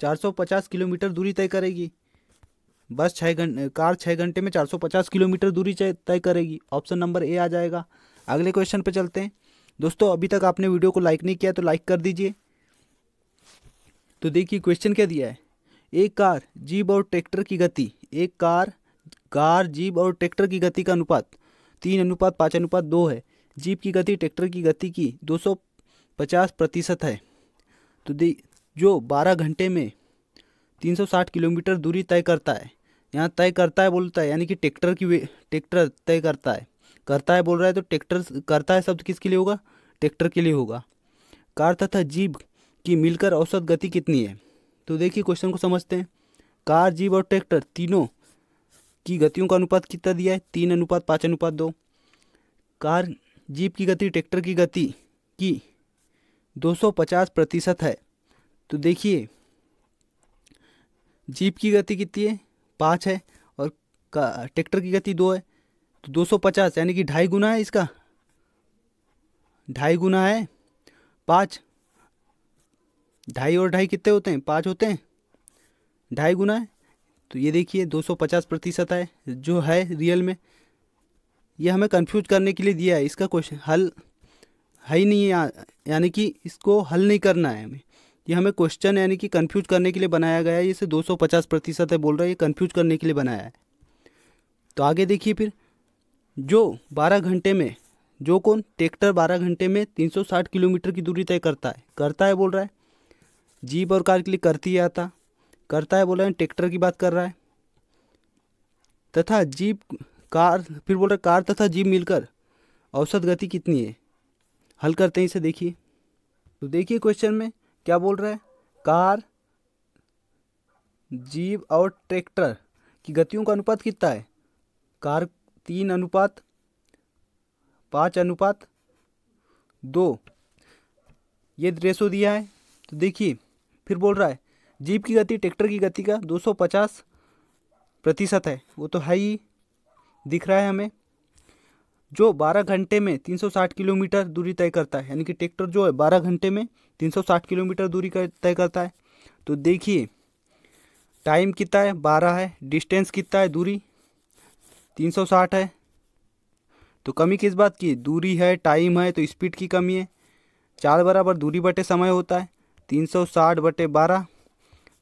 चार सौ पचास किलोमीटर दूरी तय करेगी बस छः घंटे कार छः घंटे में चार सौ पचास किलोमीटर दूरी तय करेगी ऑप्शन नंबर ए आ जाएगा अगले क्वेश्चन पे चलते हैं दोस्तों अभी तक आपने वीडियो को लाइक नहीं किया तो लाइक कर दीजिए तो देखिए क्वेश्चन क्या दिया है एक कार जीप और ट्रैक्टर की गति एक कार कार जीप और ट्रैक्टर की गति का अनुपात तीन अनुपात पाँच अनुपात दो है जीप की गति ट्रैक्टर की गति की 250 प्रतिशत है तो दे जो 12 घंटे में 360 किलोमीटर दूरी तय करता है यहाँ तय करता है बोलता है यानी कि ट्रैक्टर की ट्रैक्टर तय करता है करता है बोल रहा है तो ट्रैक्टर करता है शब्द किसके लिए होगा ट्रैक्टर के लिए होगा कार तथा जीप की मिलकर औसत गति कितनी है तो देखिए क्वेश्चन को समझते हैं कार जीप और ट्रैक्टर तीनों की गतियों का अनुपात कितना दिया है तीन अनुपात पाँच अनुपात दो कार जीप की गति ट्रैक्टर की गति की 250 प्रतिशत है तो देखिए जीप की गति कितनी है पाँच है और ट्रैक्टर की गति दो है तो दो सौ पचास यानी कि ढाई गुना है इसका ढाई गुना है पाँच ढाई और ढाई कितने होते हैं पाँच होते हैं ढाई गुना है तो ये देखिए 250 प्रतिशत है जो है रियल में ये हमें कंफ्यूज करने के लिए दिया है इसका क्वेश्चन हल है ही नहीं है यानी कि इसको हल नहीं करना है हमें ये हमें क्वेश्चन यानी कि कंफ्यूज करने के लिए बनाया गया है ये से 250 प्रतिशत है बोल रहा है ये कंफ्यूज करने के लिए बनाया है तो आगे देखिए फिर जो 12 घंटे में जो कौन ट्रैक्टर 12 घंटे में 360 किलोमीटर की दूरी तय करता है करता है बोल रहा है जीप और कार के लिए करती आता करता है बोल रहे हैं ट्रैक्टर की बात कर रहा है तथा जीप कार फिर बोल रहे कार तथा जीप मिलकर औसत गति कितनी है हल करते हैं इसे देखिए तो देखिए क्वेश्चन में क्या बोल रहा है कार जीप और ट्रैक्टर की गतियों का अनुपात कितना है कार तीन अनुपात पाँच अनुपात दो ये रेशो दिया है तो देखिए फिर बोल रहा है जीप की गति ट्रैक्टर की गति का 250 प्रतिशत है वो तो है ही दिख रहा है हमें जो 12 घंटे में 360 किलोमीटर दूरी तय करता है यानी कि ट्रैक्टर जो है 12 घंटे में 360 किलोमीटर दूरी कर, तय करता है तो देखिए टाइम कितना है 12 है डिस्टेंस कितना है दूरी 360 है तो कमी किस बात की दूरी है टाइम है तो स्पीड की कमी है चार बराबर दूरी बटे समय होता है तीन साठ बटे बारह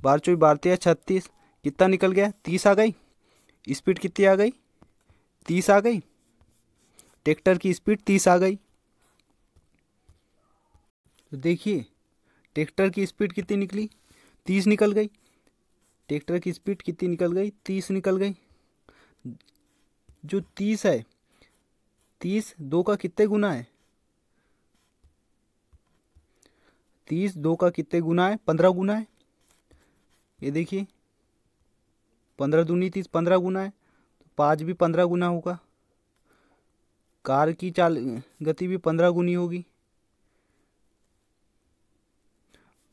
बारह चौबीस बारह तेरह छत्तीस कितना निकल गया तीस आ गई स्पीड कितनी आ गई तीस आ गई ट्रैक्टर की स्पीड तीस आ गई तो देखिए ट्रैक्टर की स्पीड कितनी निकली तीस निकल गई ट्रैक्टर की स्पीड कितनी निकल गई तीस निकल गई जो तीस है तीस दो का कितने गुना है तीस दो का कितने गुना है पंद्रह गुना है ये देखिए पंद्रह दूनी तीस पंद्रह गुना है तो पाँच भी पंद्रह गुना होगा कार की चाल गति भी पंद्रह गुनी होगी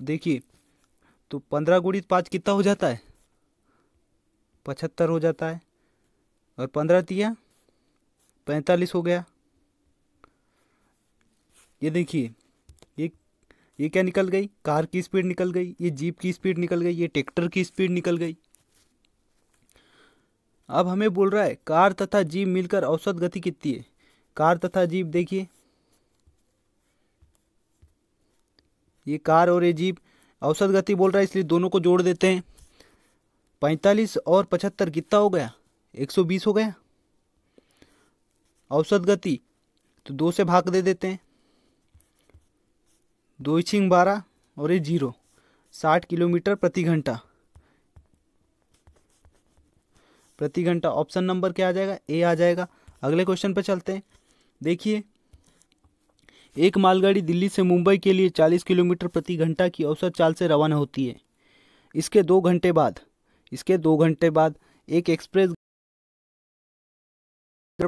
देखिए तो पंद्रह गुणित पाँच कितना हो जाता है पचहत्तर हो जाता है और पंद्रह तिया पैंतालीस हो गया ये देखिए ये क्या निकल गई कार की स्पीड निकल गई ये जीप की स्पीड निकल गई ये ट्रैक्टर की स्पीड निकल गई अब हमें बोल रहा है कार तथा जीप मिलकर औसत गति कितनी है कार तथा जीप देखिए ये कार और ये जीप औसत गति बोल रहा है इसलिए दोनों को जोड़ देते हैं पैंतालीस और पचहत्तर कितना हो गया एक सौ बीस हो गया औसत गति तो दो से भाग दे देते हैं दो छिंग बारह और ये जीरो साठ किलोमीटर प्रति घंटा प्रति घंटा ऑप्शन नंबर क्या आ जाएगा ए आ जाएगा अगले क्वेश्चन पर चलते हैं देखिए एक मालगाड़ी दिल्ली से मुंबई के लिए 40 किलोमीटर प्रति घंटा की औसत चाल से रवाना होती है इसके दो घंटे बाद इसके दो घंटे बाद एक एक्सप्रेस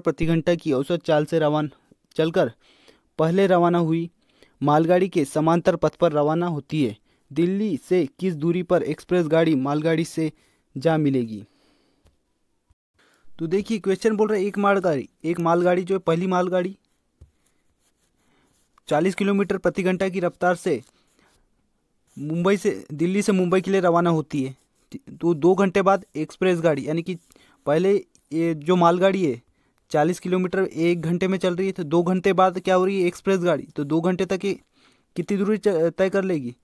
प्रति घंटा की औसत चाल से रवाना चलकर पहले रवाना हुई मालगाड़ी के समांतर पथ पर रवाना होती है दिल्ली से किस दूरी पर एक्सप्रेस गाड़ी मालगाड़ी से जा मिलेगी तो देखिए क्वेश्चन बोल रहे एक मालगाड़ी एक मालगाड़ी जो है पहली मालगाड़ी 40 किलोमीटर प्रति घंटा की रफ्तार से मुंबई से दिल्ली से मुंबई के लिए रवाना होती है तो दो घंटे बाद एक्सप्रेस गाड़ी यानी कि पहले ये जो मालगाड़ी है चालीस किलोमीटर एक घंटे में चल रही है तो दो घंटे बाद क्या हो रही है एक्सप्रेस गाड़ी तो दो घंटे तक ये कितनी दूरी तय कर लेगी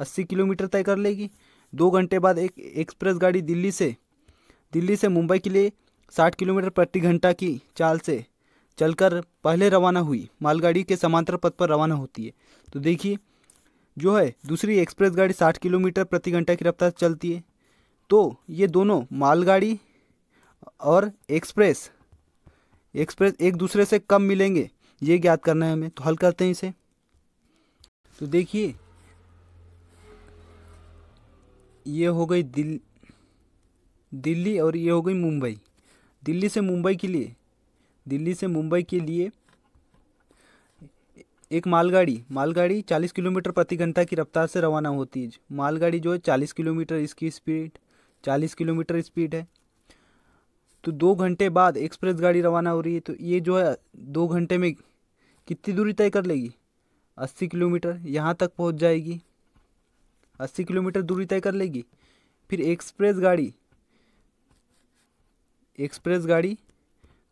अस्सी किलोमीटर तय कर लेगी दो घंटे बाद एक एक्सप्रेस गाड़ी दिल्ली से दिल्ली से मुंबई के लिए साठ किलोमीटर प्रति घंटा की चाल से चलकर पहले रवाना हुई मालगाड़ी के समांतर पथ पर रवाना होती है तो देखिए जो है दूसरी एक्सप्रेस गाड़ी साठ किलोमीटर प्रति घंटा की रफ्तार चलती है तो ये दोनों मालगाड़ी और एक्सप्रेस एक्सप्रेस एक दूसरे से कम मिलेंगे ये ज्ञात करना है हमें तो हल करते हैं इसे तो देखिए ये हो गई दिल दिल्ली और ये हो गई मुंबई दिल्ली से मुंबई के लिए दिल्ली से मुंबई के लिए एक मालगाड़ी मालगाड़ी 40 किलोमीटर प्रति घंटा की रफ्तार से रवाना होती है मालगाड़ी जो है 40 किलोमीटर इसकी स्पीड 40 किलोमीटर स्पीड है तो दो घंटे बाद एक्सप्रेस गाड़ी रवाना हो रही है तो ये जो है दो घंटे में कितनी दूरी तय कर लेगी अस्सी किलोमीटर यहाँ तक पहुँच जाएगी अस्सी किलोमीटर दूरी तय कर लेगी फिर एक्सप्रेस गाड़ी एक्सप्रेस गाड़ी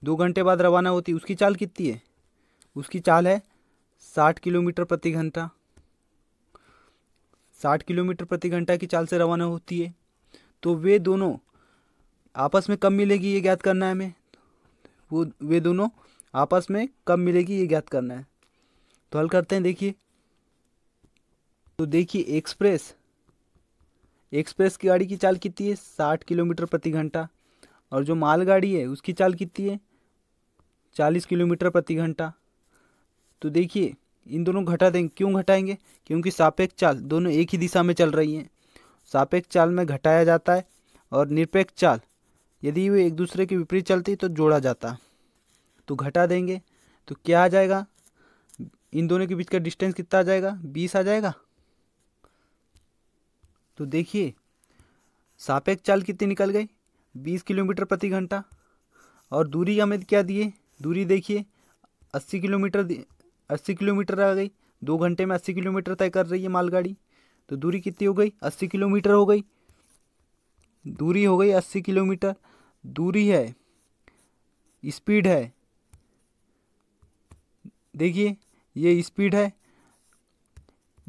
दो घंटे बाद रवाना होती उसकी चाल कितनी है उसकी चाल है साठ किलोमीटर प्रति घंटा साठ किलोमीटर प्रति घंटा की चाल से रवाना होती है तो वे दोनों आपस में कब मिलेगी ये ज्ञात करना है हमें वो वे दोनों आपस में कब मिलेगी ये ज्ञात करना है तो हल करते हैं देखिए तो देखिए एक्सप्रेस एक्सप्रेस की गाड़ी की चाल कितनी है साठ किलोमीटर प्रति घंटा और जो मालगाड़ी है उसकी चाल कितनी है चालीस किलोमीटर प्रति घंटा तो देखिए इन दोनों घटा देंगे क्यों घटाएंगे क्योंकि सापेक्ष चाल दोनों एक ही दिशा में चल रही हैं सापेक्ष चाल में घटाया जाता है और निरपेक्ष चाल यदि वे एक दूसरे के विपरीत चलती तो जोड़ा जाता तो घटा देंगे तो क्या आ जाएगा इन दोनों के बीच का डिस्टेंस कितना आ जाएगा बीस आ जाएगा तो देखिए सापेक्ष चाल कितनी निकल गई बीस किलोमीटर प्रति घंटा और दूरी हमें क्या दिए दूरी देखिए अस्सी किलोमीटर अस्सी किलोमीटर आ गई दो घंटे में अस्सी किलोमीटर तय कर रही है मालगाड़ी तो दूरी कितनी हो गई अस्सी किलोमीटर हो गई दूरी हो गई अस्सी किलोमीटर दूरी है स्पीड है देखिए ये स्पीड है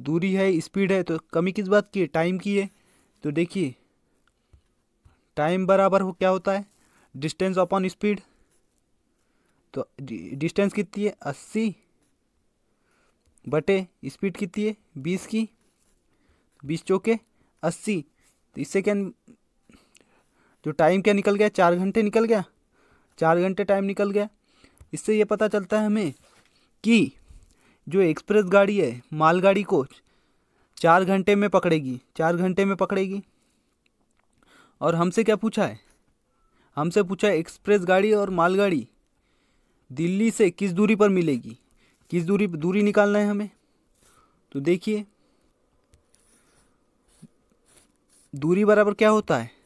दूरी है स्पीड है तो कमी किस बात की है टाइम की है तो देखिए टाइम बराबर हो क्या होता है डिस्टेंस अपॉन स्पीड तो डिस्टेंस कितनी है अस्सी बटे स्पीड कितनी है बीस की बीस चौके अस्सी तो इससे क्या जो टाइम क्या निकल गया चार घंटे निकल गया चार घंटे टाइम निकल गया इससे ये पता चलता है हमें कि जो एक्सप्रेस गाड़ी है मालगाड़ी को चार घंटे में पकड़ेगी चार घंटे में पकड़ेगी और हमसे क्या पूछा है हमसे पूछा है एक्सप्रेस गाड़ी और मालगाड़ी दिल्ली से किस दूरी पर मिलेगी किस दूरी दूरी निकालना है हमें तो देखिए दूरी बराबर क्या होता है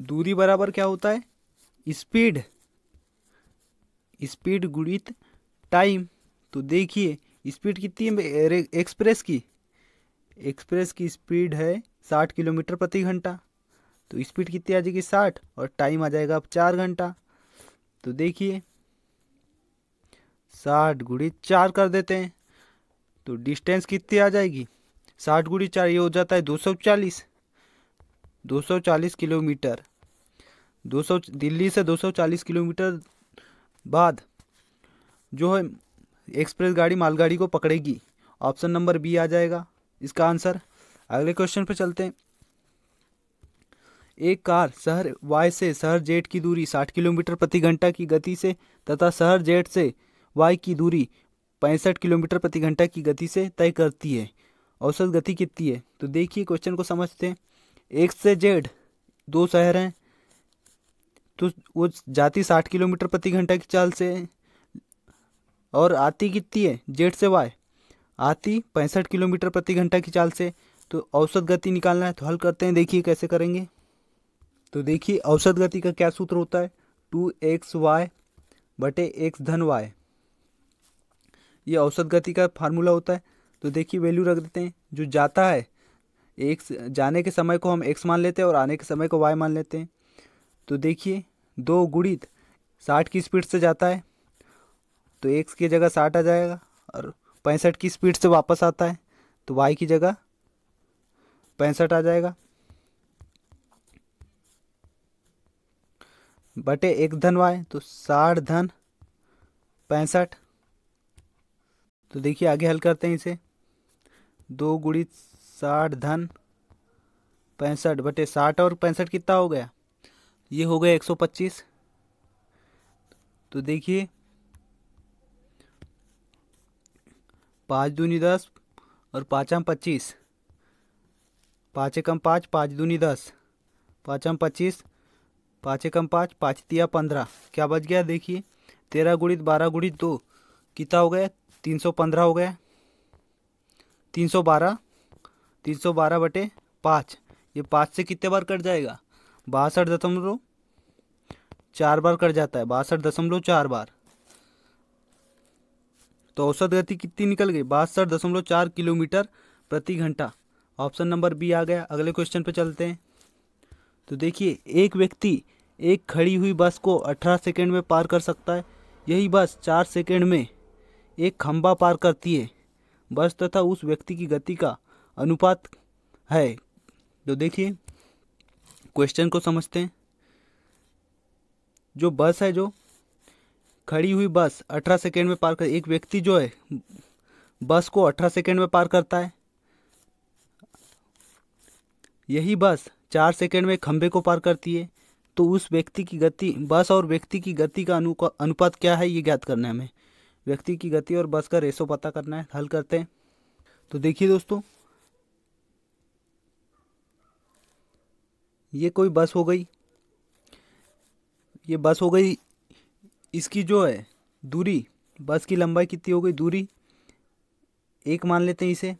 दूरी बराबर क्या होता है स्पीड स्पीड गुणित टाइम तो देखिए स्पीड कितनी है एक्सप्रेस की एक्सप्रेस की स्पीड है साठ किलोमीटर प्रति घंटा तो स्पीड कितनी आ जाएगी साठ और टाइम आ जाएगा अब चार घंटा तो देखिए साठ गुड़ी चार कर देते हैं तो डिस्टेंस कितनी आ जाएगी साठ गुड़ी चार ये हो जाता है दो सौ चालीस 240 किलोमीटर 200 दिल्ली से 240 किलोमीटर बाद जो है एक्सप्रेस गाड़ी मालगाड़ी को पकड़ेगी ऑप्शन नंबर बी आ जाएगा इसका आंसर अगले क्वेश्चन पर चलते हैं एक कार शहर वाई से शहर जेट की दूरी 60 किलोमीटर प्रति घंटा की गति से तथा शहर जेट से वाई की दूरी पैंसठ किलोमीटर प्रति घंटा की गति से तय करती है औसत गति कितनी है तो देखिए क्वेश्चन को समझते हैं एक से जेड दो शहर हैं तो वो जाती साठ किलोमीटर प्रति घंटा की चाल से और आती कितनी है जेड से वाई आती पैंसठ किलोमीटर प्रति घंटा की चाल से तो औसत गति निकालना है तो हल करते हैं देखिए कैसे करेंगे तो देखिए औसत गति का क्या सूत्र होता है टू एक्स वाई बटे एक्स धन वाई ये औसत गति का फार्मूला होता है तो देखिए वैल्यू रख देते हैं जो जाता है एक जाने के समय को हम एक्स मान लेते हैं और आने के समय को वाई मान लेते हैं तो देखिए दो गुणित साठ की स्पीड से जाता है तो एक्स की जगह साठ आ जाएगा और पैंसठ की स्पीड से वापस आता है तो वाई की जगह पैंसठ आ जाएगा बटे एक धन वाई तो साठ धन पैंसठ तो देखिए आगे हल करते हैं इसे दो गुणित साठ धन पैंसठ बटे साठ और पैंसठ कितना हो गया ये हो गया एक सौ पच्चीस तो देखिए पाँच दूनी दस और पाँचम पच्चीस पाँच एकम पाँच पाँच दूनी दस पाँचम पच्चीस पाँच एकम पाँच पाँच तिया पंद्रह क्या बच गया देखिए तेरह गुड़ित बारह गुड़ित दो कितना हो गया तीन सौ पंद्रह हो गया तीन सौ बारह तीन सौ बारह बटे पाँच ये पाँच से कितने बार कट जाएगा बासठ दशमलव चार बार कट जाता है बासठ दशमलव चार बार तो औसत गति कितनी निकल गई बासठ दशमलव चार किलोमीटर प्रति घंटा ऑप्शन नंबर बी आ गया अगले क्वेश्चन पे चलते हैं तो देखिए एक व्यक्ति एक खड़ी हुई बस को अठारह सेकेंड में पार कर सकता है यही बस चार सेकेंड में एक खम्बा पार करती है बस तथा उस व्यक्ति की गति का अनुपात है तो देखिए क्वेश्चन को समझते हैं जो बस है जो खड़ी हुई बस अठारह सेकेंड में पार कर एक व्यक्ति जो है बस को अठारह सेकेंड में पार करता है यही बस चार सेकेंड में खंभे को पार करती है तो उस व्यक्ति की गति बस और व्यक्ति की गति का अनु अनुपात क्या है ये ज्ञात करना है हमें व्यक्ति की गति और बस का रेसो पता करना है हल करते हैं तो देखिए दोस्तों ये कोई बस हो गई ये बस हो गई इसकी जो है दूरी बस की लंबाई कितनी हो गई दूरी एक मान लेते हैं इसे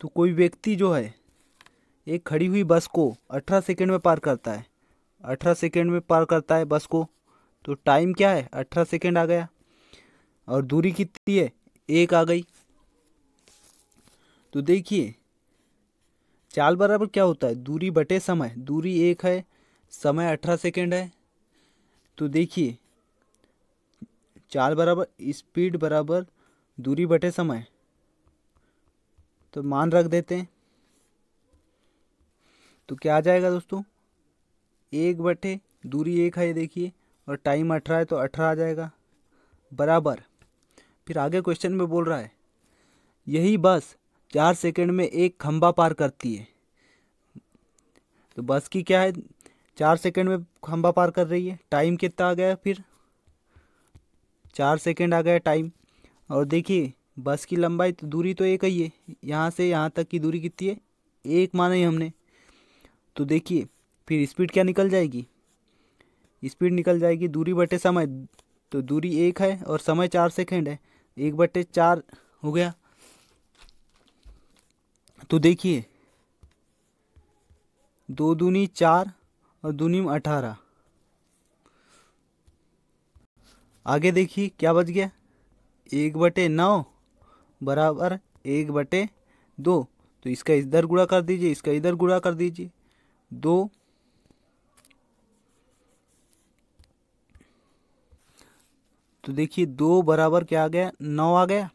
तो कोई व्यक्ति जो है एक खड़ी हुई बस को अठारह सेकेंड में पार करता है अठारह सेकेंड में पार करता है बस को तो टाइम क्या है अठारह सेकेंड आ गया और दूरी कितनी है एक आ गई तो देखिए चाल बराबर क्या होता है दूरी बटे समय दूरी एक है समय अठारह सेकेंड है तो देखिए चाल बराबर स्पीड बराबर दूरी बटे समय तो मान रख देते हैं तो क्या आ जाएगा दोस्तों एक बटे दूरी एक है ये देखिए और टाइम अठारह है तो अठारह आ जाएगा बराबर फिर आगे क्वेश्चन में बोल रहा है यही बस चार सेकंड में एक खम्बा पार करती है तो बस की क्या है चार सेकंड में खम्बा पार कर रही है टाइम कितना आ गया फिर चार सेकंड आ गया टाइम और देखिए बस की लंबाई तो दूरी तो एक ही है यहाँ से यहाँ तक की दूरी कितनी है एक माना ही हमने तो देखिए फिर स्पीड क्या निकल जाएगी स्पीड निकल जाएगी दूरी बटे समय तो दूरी एक है और समय चार सेकेंड है एक बटे चार हो गया तो देखिए दो दूनी चार और दूनी अठारह आगे देखिए क्या बच गया एक बटे नौ बराबर एक बटे दो तो इसका इधर गुड़ा कर दीजिए इसका इधर गुड़ा कर दीजिए दो तो देखिए दो बराबर क्या आ गया नौ आ गया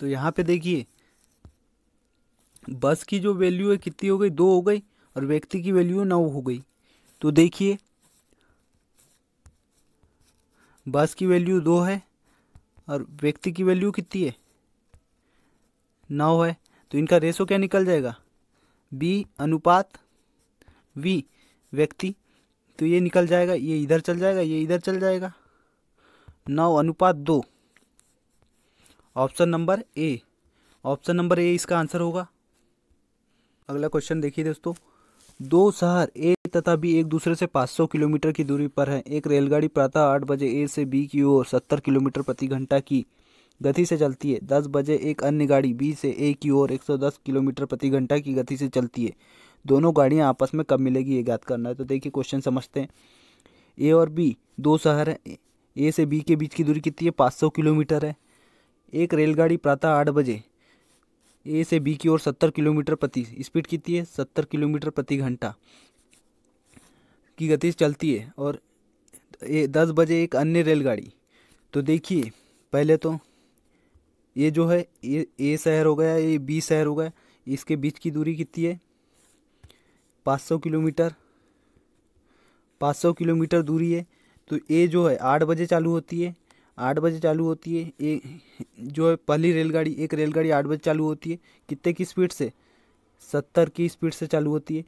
तो यहाँ पे देखिए बस की जो वैल्यू है कितनी हो गई दो हो गई और व्यक्ति की वैल्यू नौ हो गई तो देखिए बस की वैल्यू दो है और व्यक्ति की वैल्यू कितनी है नौ है तो इनका रेशो क्या निकल जाएगा बी अनुपात वी व्यक्ति तो ये निकल जाएगा ये इधर चल जाएगा ये इधर चल जाएगा नौ अनुपात दो option number A option number A इसका आंसर होगा अगला क्वेश्चन देखिए दोस्तों दो शहर ए तथा बी एक दूसरे से 500 किलोमीटर की दूरी पर हैं एक रेलगाड़ी प्रातः आठ बजे ए से बी की ओर 70 किलोमीटर प्रति घंटा की गति से चलती है दस बजे एक अन्य गाड़ी बी से ए की ओर 110 किलोमीटर प्रति घंटा की गति से चलती है दोनों गाड़ियाँ आपस में कब मिलेगी ये ज्ञात करना है तो देखिए क्वेश्चन समझते हैं ए और बी दो शहर हैं ए से बी के बीच की दूरी कितनी है पाँच किलोमीटर है एक रेलगाड़ी प्रातः आठ बजे ए से बी की ओर सत्तर किलोमीटर प्रति स्पीड कितनी है सत्तर किलोमीटर प्रति घंटा की गति से चलती है और ए दस बजे एक अन्य रेलगाड़ी तो देखिए पहले तो ये जो है ये ए शहर हो गया ये बी शहर हो गया इसके बीच की दूरी कितनी है पाँच सौ किलोमीटर पाँच सौ किलोमीटर दूरी है तो ए जो है आठ बजे चालू होती है आठ बजे चालू होती है एक जो है पहली रेलगाड़ी एक रेलगाड़ी आठ बजे चालू होती है कितने की स्पीड से सत्तर की स्पीड से चालू होती है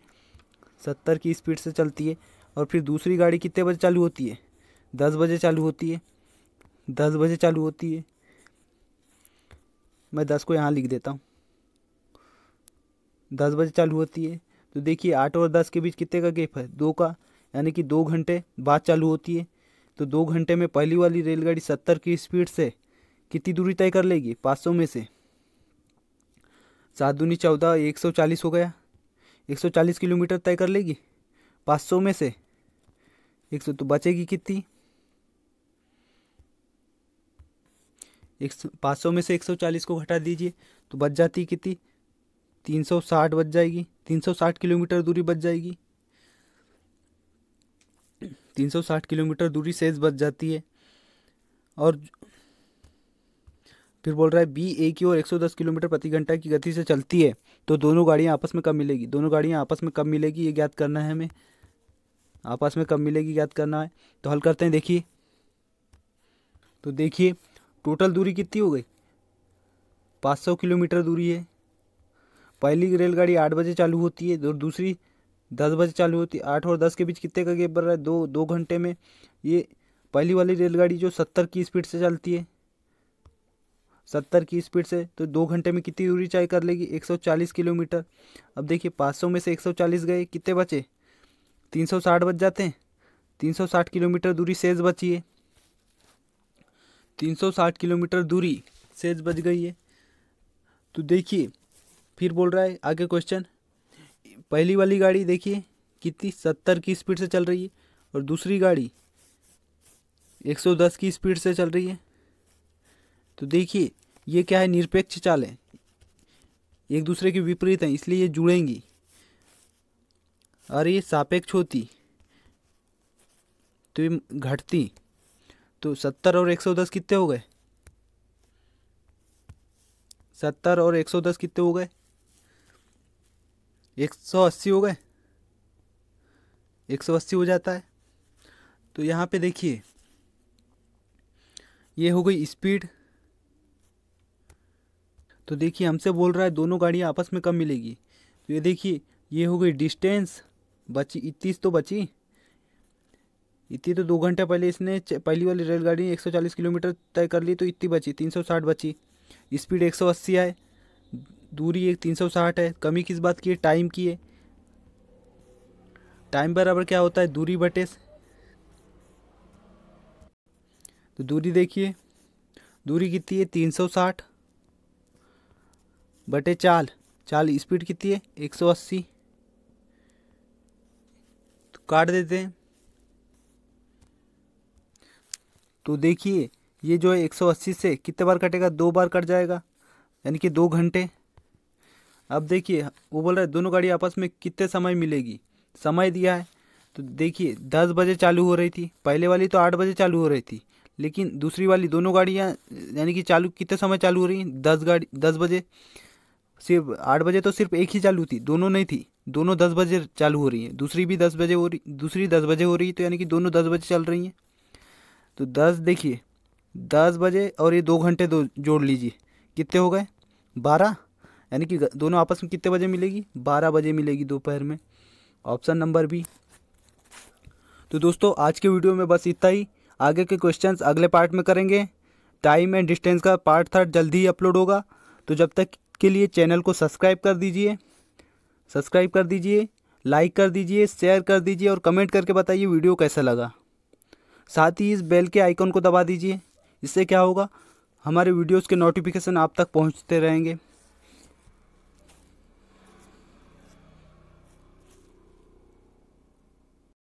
सत्तर की स्पीड से चलती है और फिर दूसरी गाड़ी कितने बजे चालू होती है दस बजे चालू होती है दस बजे चालू होती है मैं दस को यहाँ लिख देता हूँ दस बजे चालू होती है तो देखिए आठ और दस के बीच कितने का गैप है दो का यानी कि दो घंटे बाद चालू होती है तो दो घंटे में पहली वाली रेलगाड़ी सत्तर की स्पीड से कितनी दूरी तय कर लेगी पाँच सौ में से सात दूनी चौदह एक सौ चालीस हो गया एक सौ चालीस किलोमीटर तय कर लेगी पाँच सौ में से एक सौ तो बचेगी कितनी एक सौ पाँच सौ में से एक सौ चालीस को घटा दीजिए तो बच जाती कितनी तीन सौ साठ बच जाएगी तीन सौ साठ किलोमीटर दूरी बच जाएगी 360 किलोमीटर दूरी सेज बच जाती है और फिर बोल रहा है बी ए की ओर 110 किलोमीटर प्रति घंटा की गति से चलती है तो दोनों गाड़ियाँ आपस में कब मिलेगी दोनों गाड़ियाँ आपस में कब मिलेगी ये ज्ञात करना है हमें आपस में कब मिलेगी ज्ञात करना है तो हल करते हैं देखिए तो देखिए टोटल दूरी कितनी हो गई 500 किलोमीटर दूरी है पहली रेलगाड़ी आठ बजे चालू होती है और दूसरी दस बजे चालू होती है आठ और दस के बीच कितने का गैप बन रहा है दो दो घंटे में ये पहली वाली रेलगाड़ी जो सत्तर की स्पीड से चलती है सत्तर की स्पीड से तो दो घंटे में कितनी दूरी चाय कर लेगी एक सौ चालीस किलोमीटर अब देखिए पाँच सौ में से एक सौ चालीस गए कितने बचे तीन सौ साठ बच जाते हैं तीन सौ साठ किलोमीटर दूरी सेज बची है तीन सौ साठ किलोमीटर दूरी सेज बच गई है तो देखिए फिर बोल रहा है आगे क्वेश्चन पहली वाली गाड़ी देखिए कितनी सत्तर की स्पीड से चल रही है और दूसरी गाड़ी एक सौ दस की स्पीड से चल रही है तो देखिए ये क्या है निरपेक्ष चाल है एक दूसरे के विपरीत हैं इसलिए ये जुड़ेंगी और ये सापेक्ष होती तो ये घटती तो सत्तर और एक सौ दस कितने हो गए सत्तर और एक सौ दस कितने हो गए एक सौ अस्सी हो गए एक सौ अस्सी हो जाता है तो यहाँ पे देखिए ये हो गई स्पीड तो देखिए हमसे बोल रहा है दोनों गाड़ियाँ आपस में कब मिलेगी तो ये देखिए ये हो गई डिस्टेंस बची इतनी तो बची इतनी तो दो घंटे पहले इसने पहली वाली रेलगाड़ी 140 किलोमीटर तय कर ली तो इतनी बची 360 बची स्पीड 180 आए दूरी एक तीन सौ साठ है कमी किस बात की है टाइम की है टाइम बराबर क्या होता है दूरी बटे तो दूरी देखिए दूरी कितनी है तीन सौ साठ बटे चाल चाल स्पीड कितनी है एक सौ अस्सी तो काट देते हैं तो देखिए ये जो है एक सौ अस्सी से कितने बार कटेगा दो बार कट जाएगा यानी कि दो घंटे अब देखिए वो बोल रहा है दोनों गाड़ी आपस में कितने समय मिलेगी समय दिया है तो देखिए दस बजे चालू हो रही थी पहले वाली तो आठ बजे चालू हो रही थी लेकिन दूसरी वाली दोनों गाड़ियाँ यानी कि चालू कितने समय चालू हो रही दस गाड़ी दस बजे सिर्फ आठ बजे तो सिर्फ एक ही चालू थी दोनों नहीं थी दोनों दस बजे चालू हो रही हैं दूसरी भी दस बजे हो रही दूसरी दस बजे हो रही है तो यानी कि दोनों दस बजे चल रही हैं तो दस देखिए दस बजे और ये दो घंटे दो जोड़ लीजिए कितने हो गए बारह यानी कि दोनों आपस में कितने बजे मिलेगी बारह बजे मिलेगी दोपहर में ऑप्शन नंबर बी तो दोस्तों आज के वीडियो में बस इतना ही आगे के क्वेश्चंस अगले पार्ट में करेंगे टाइम एंड डिस्टेंस का पार्ट थर्ड जल्दी ही अपलोड होगा तो जब तक के लिए चैनल को सब्सक्राइब कर दीजिए सब्सक्राइब कर दीजिए लाइक कर दीजिए शेयर कर दीजिए और कमेंट करके बताइए वीडियो कैसा लगा साथ ही इस बेल के आइकन को दबा दीजिए इससे क्या होगा हमारे वीडियोज़ के नोटिफिकेशन आप तक पहुँचते रहेंगे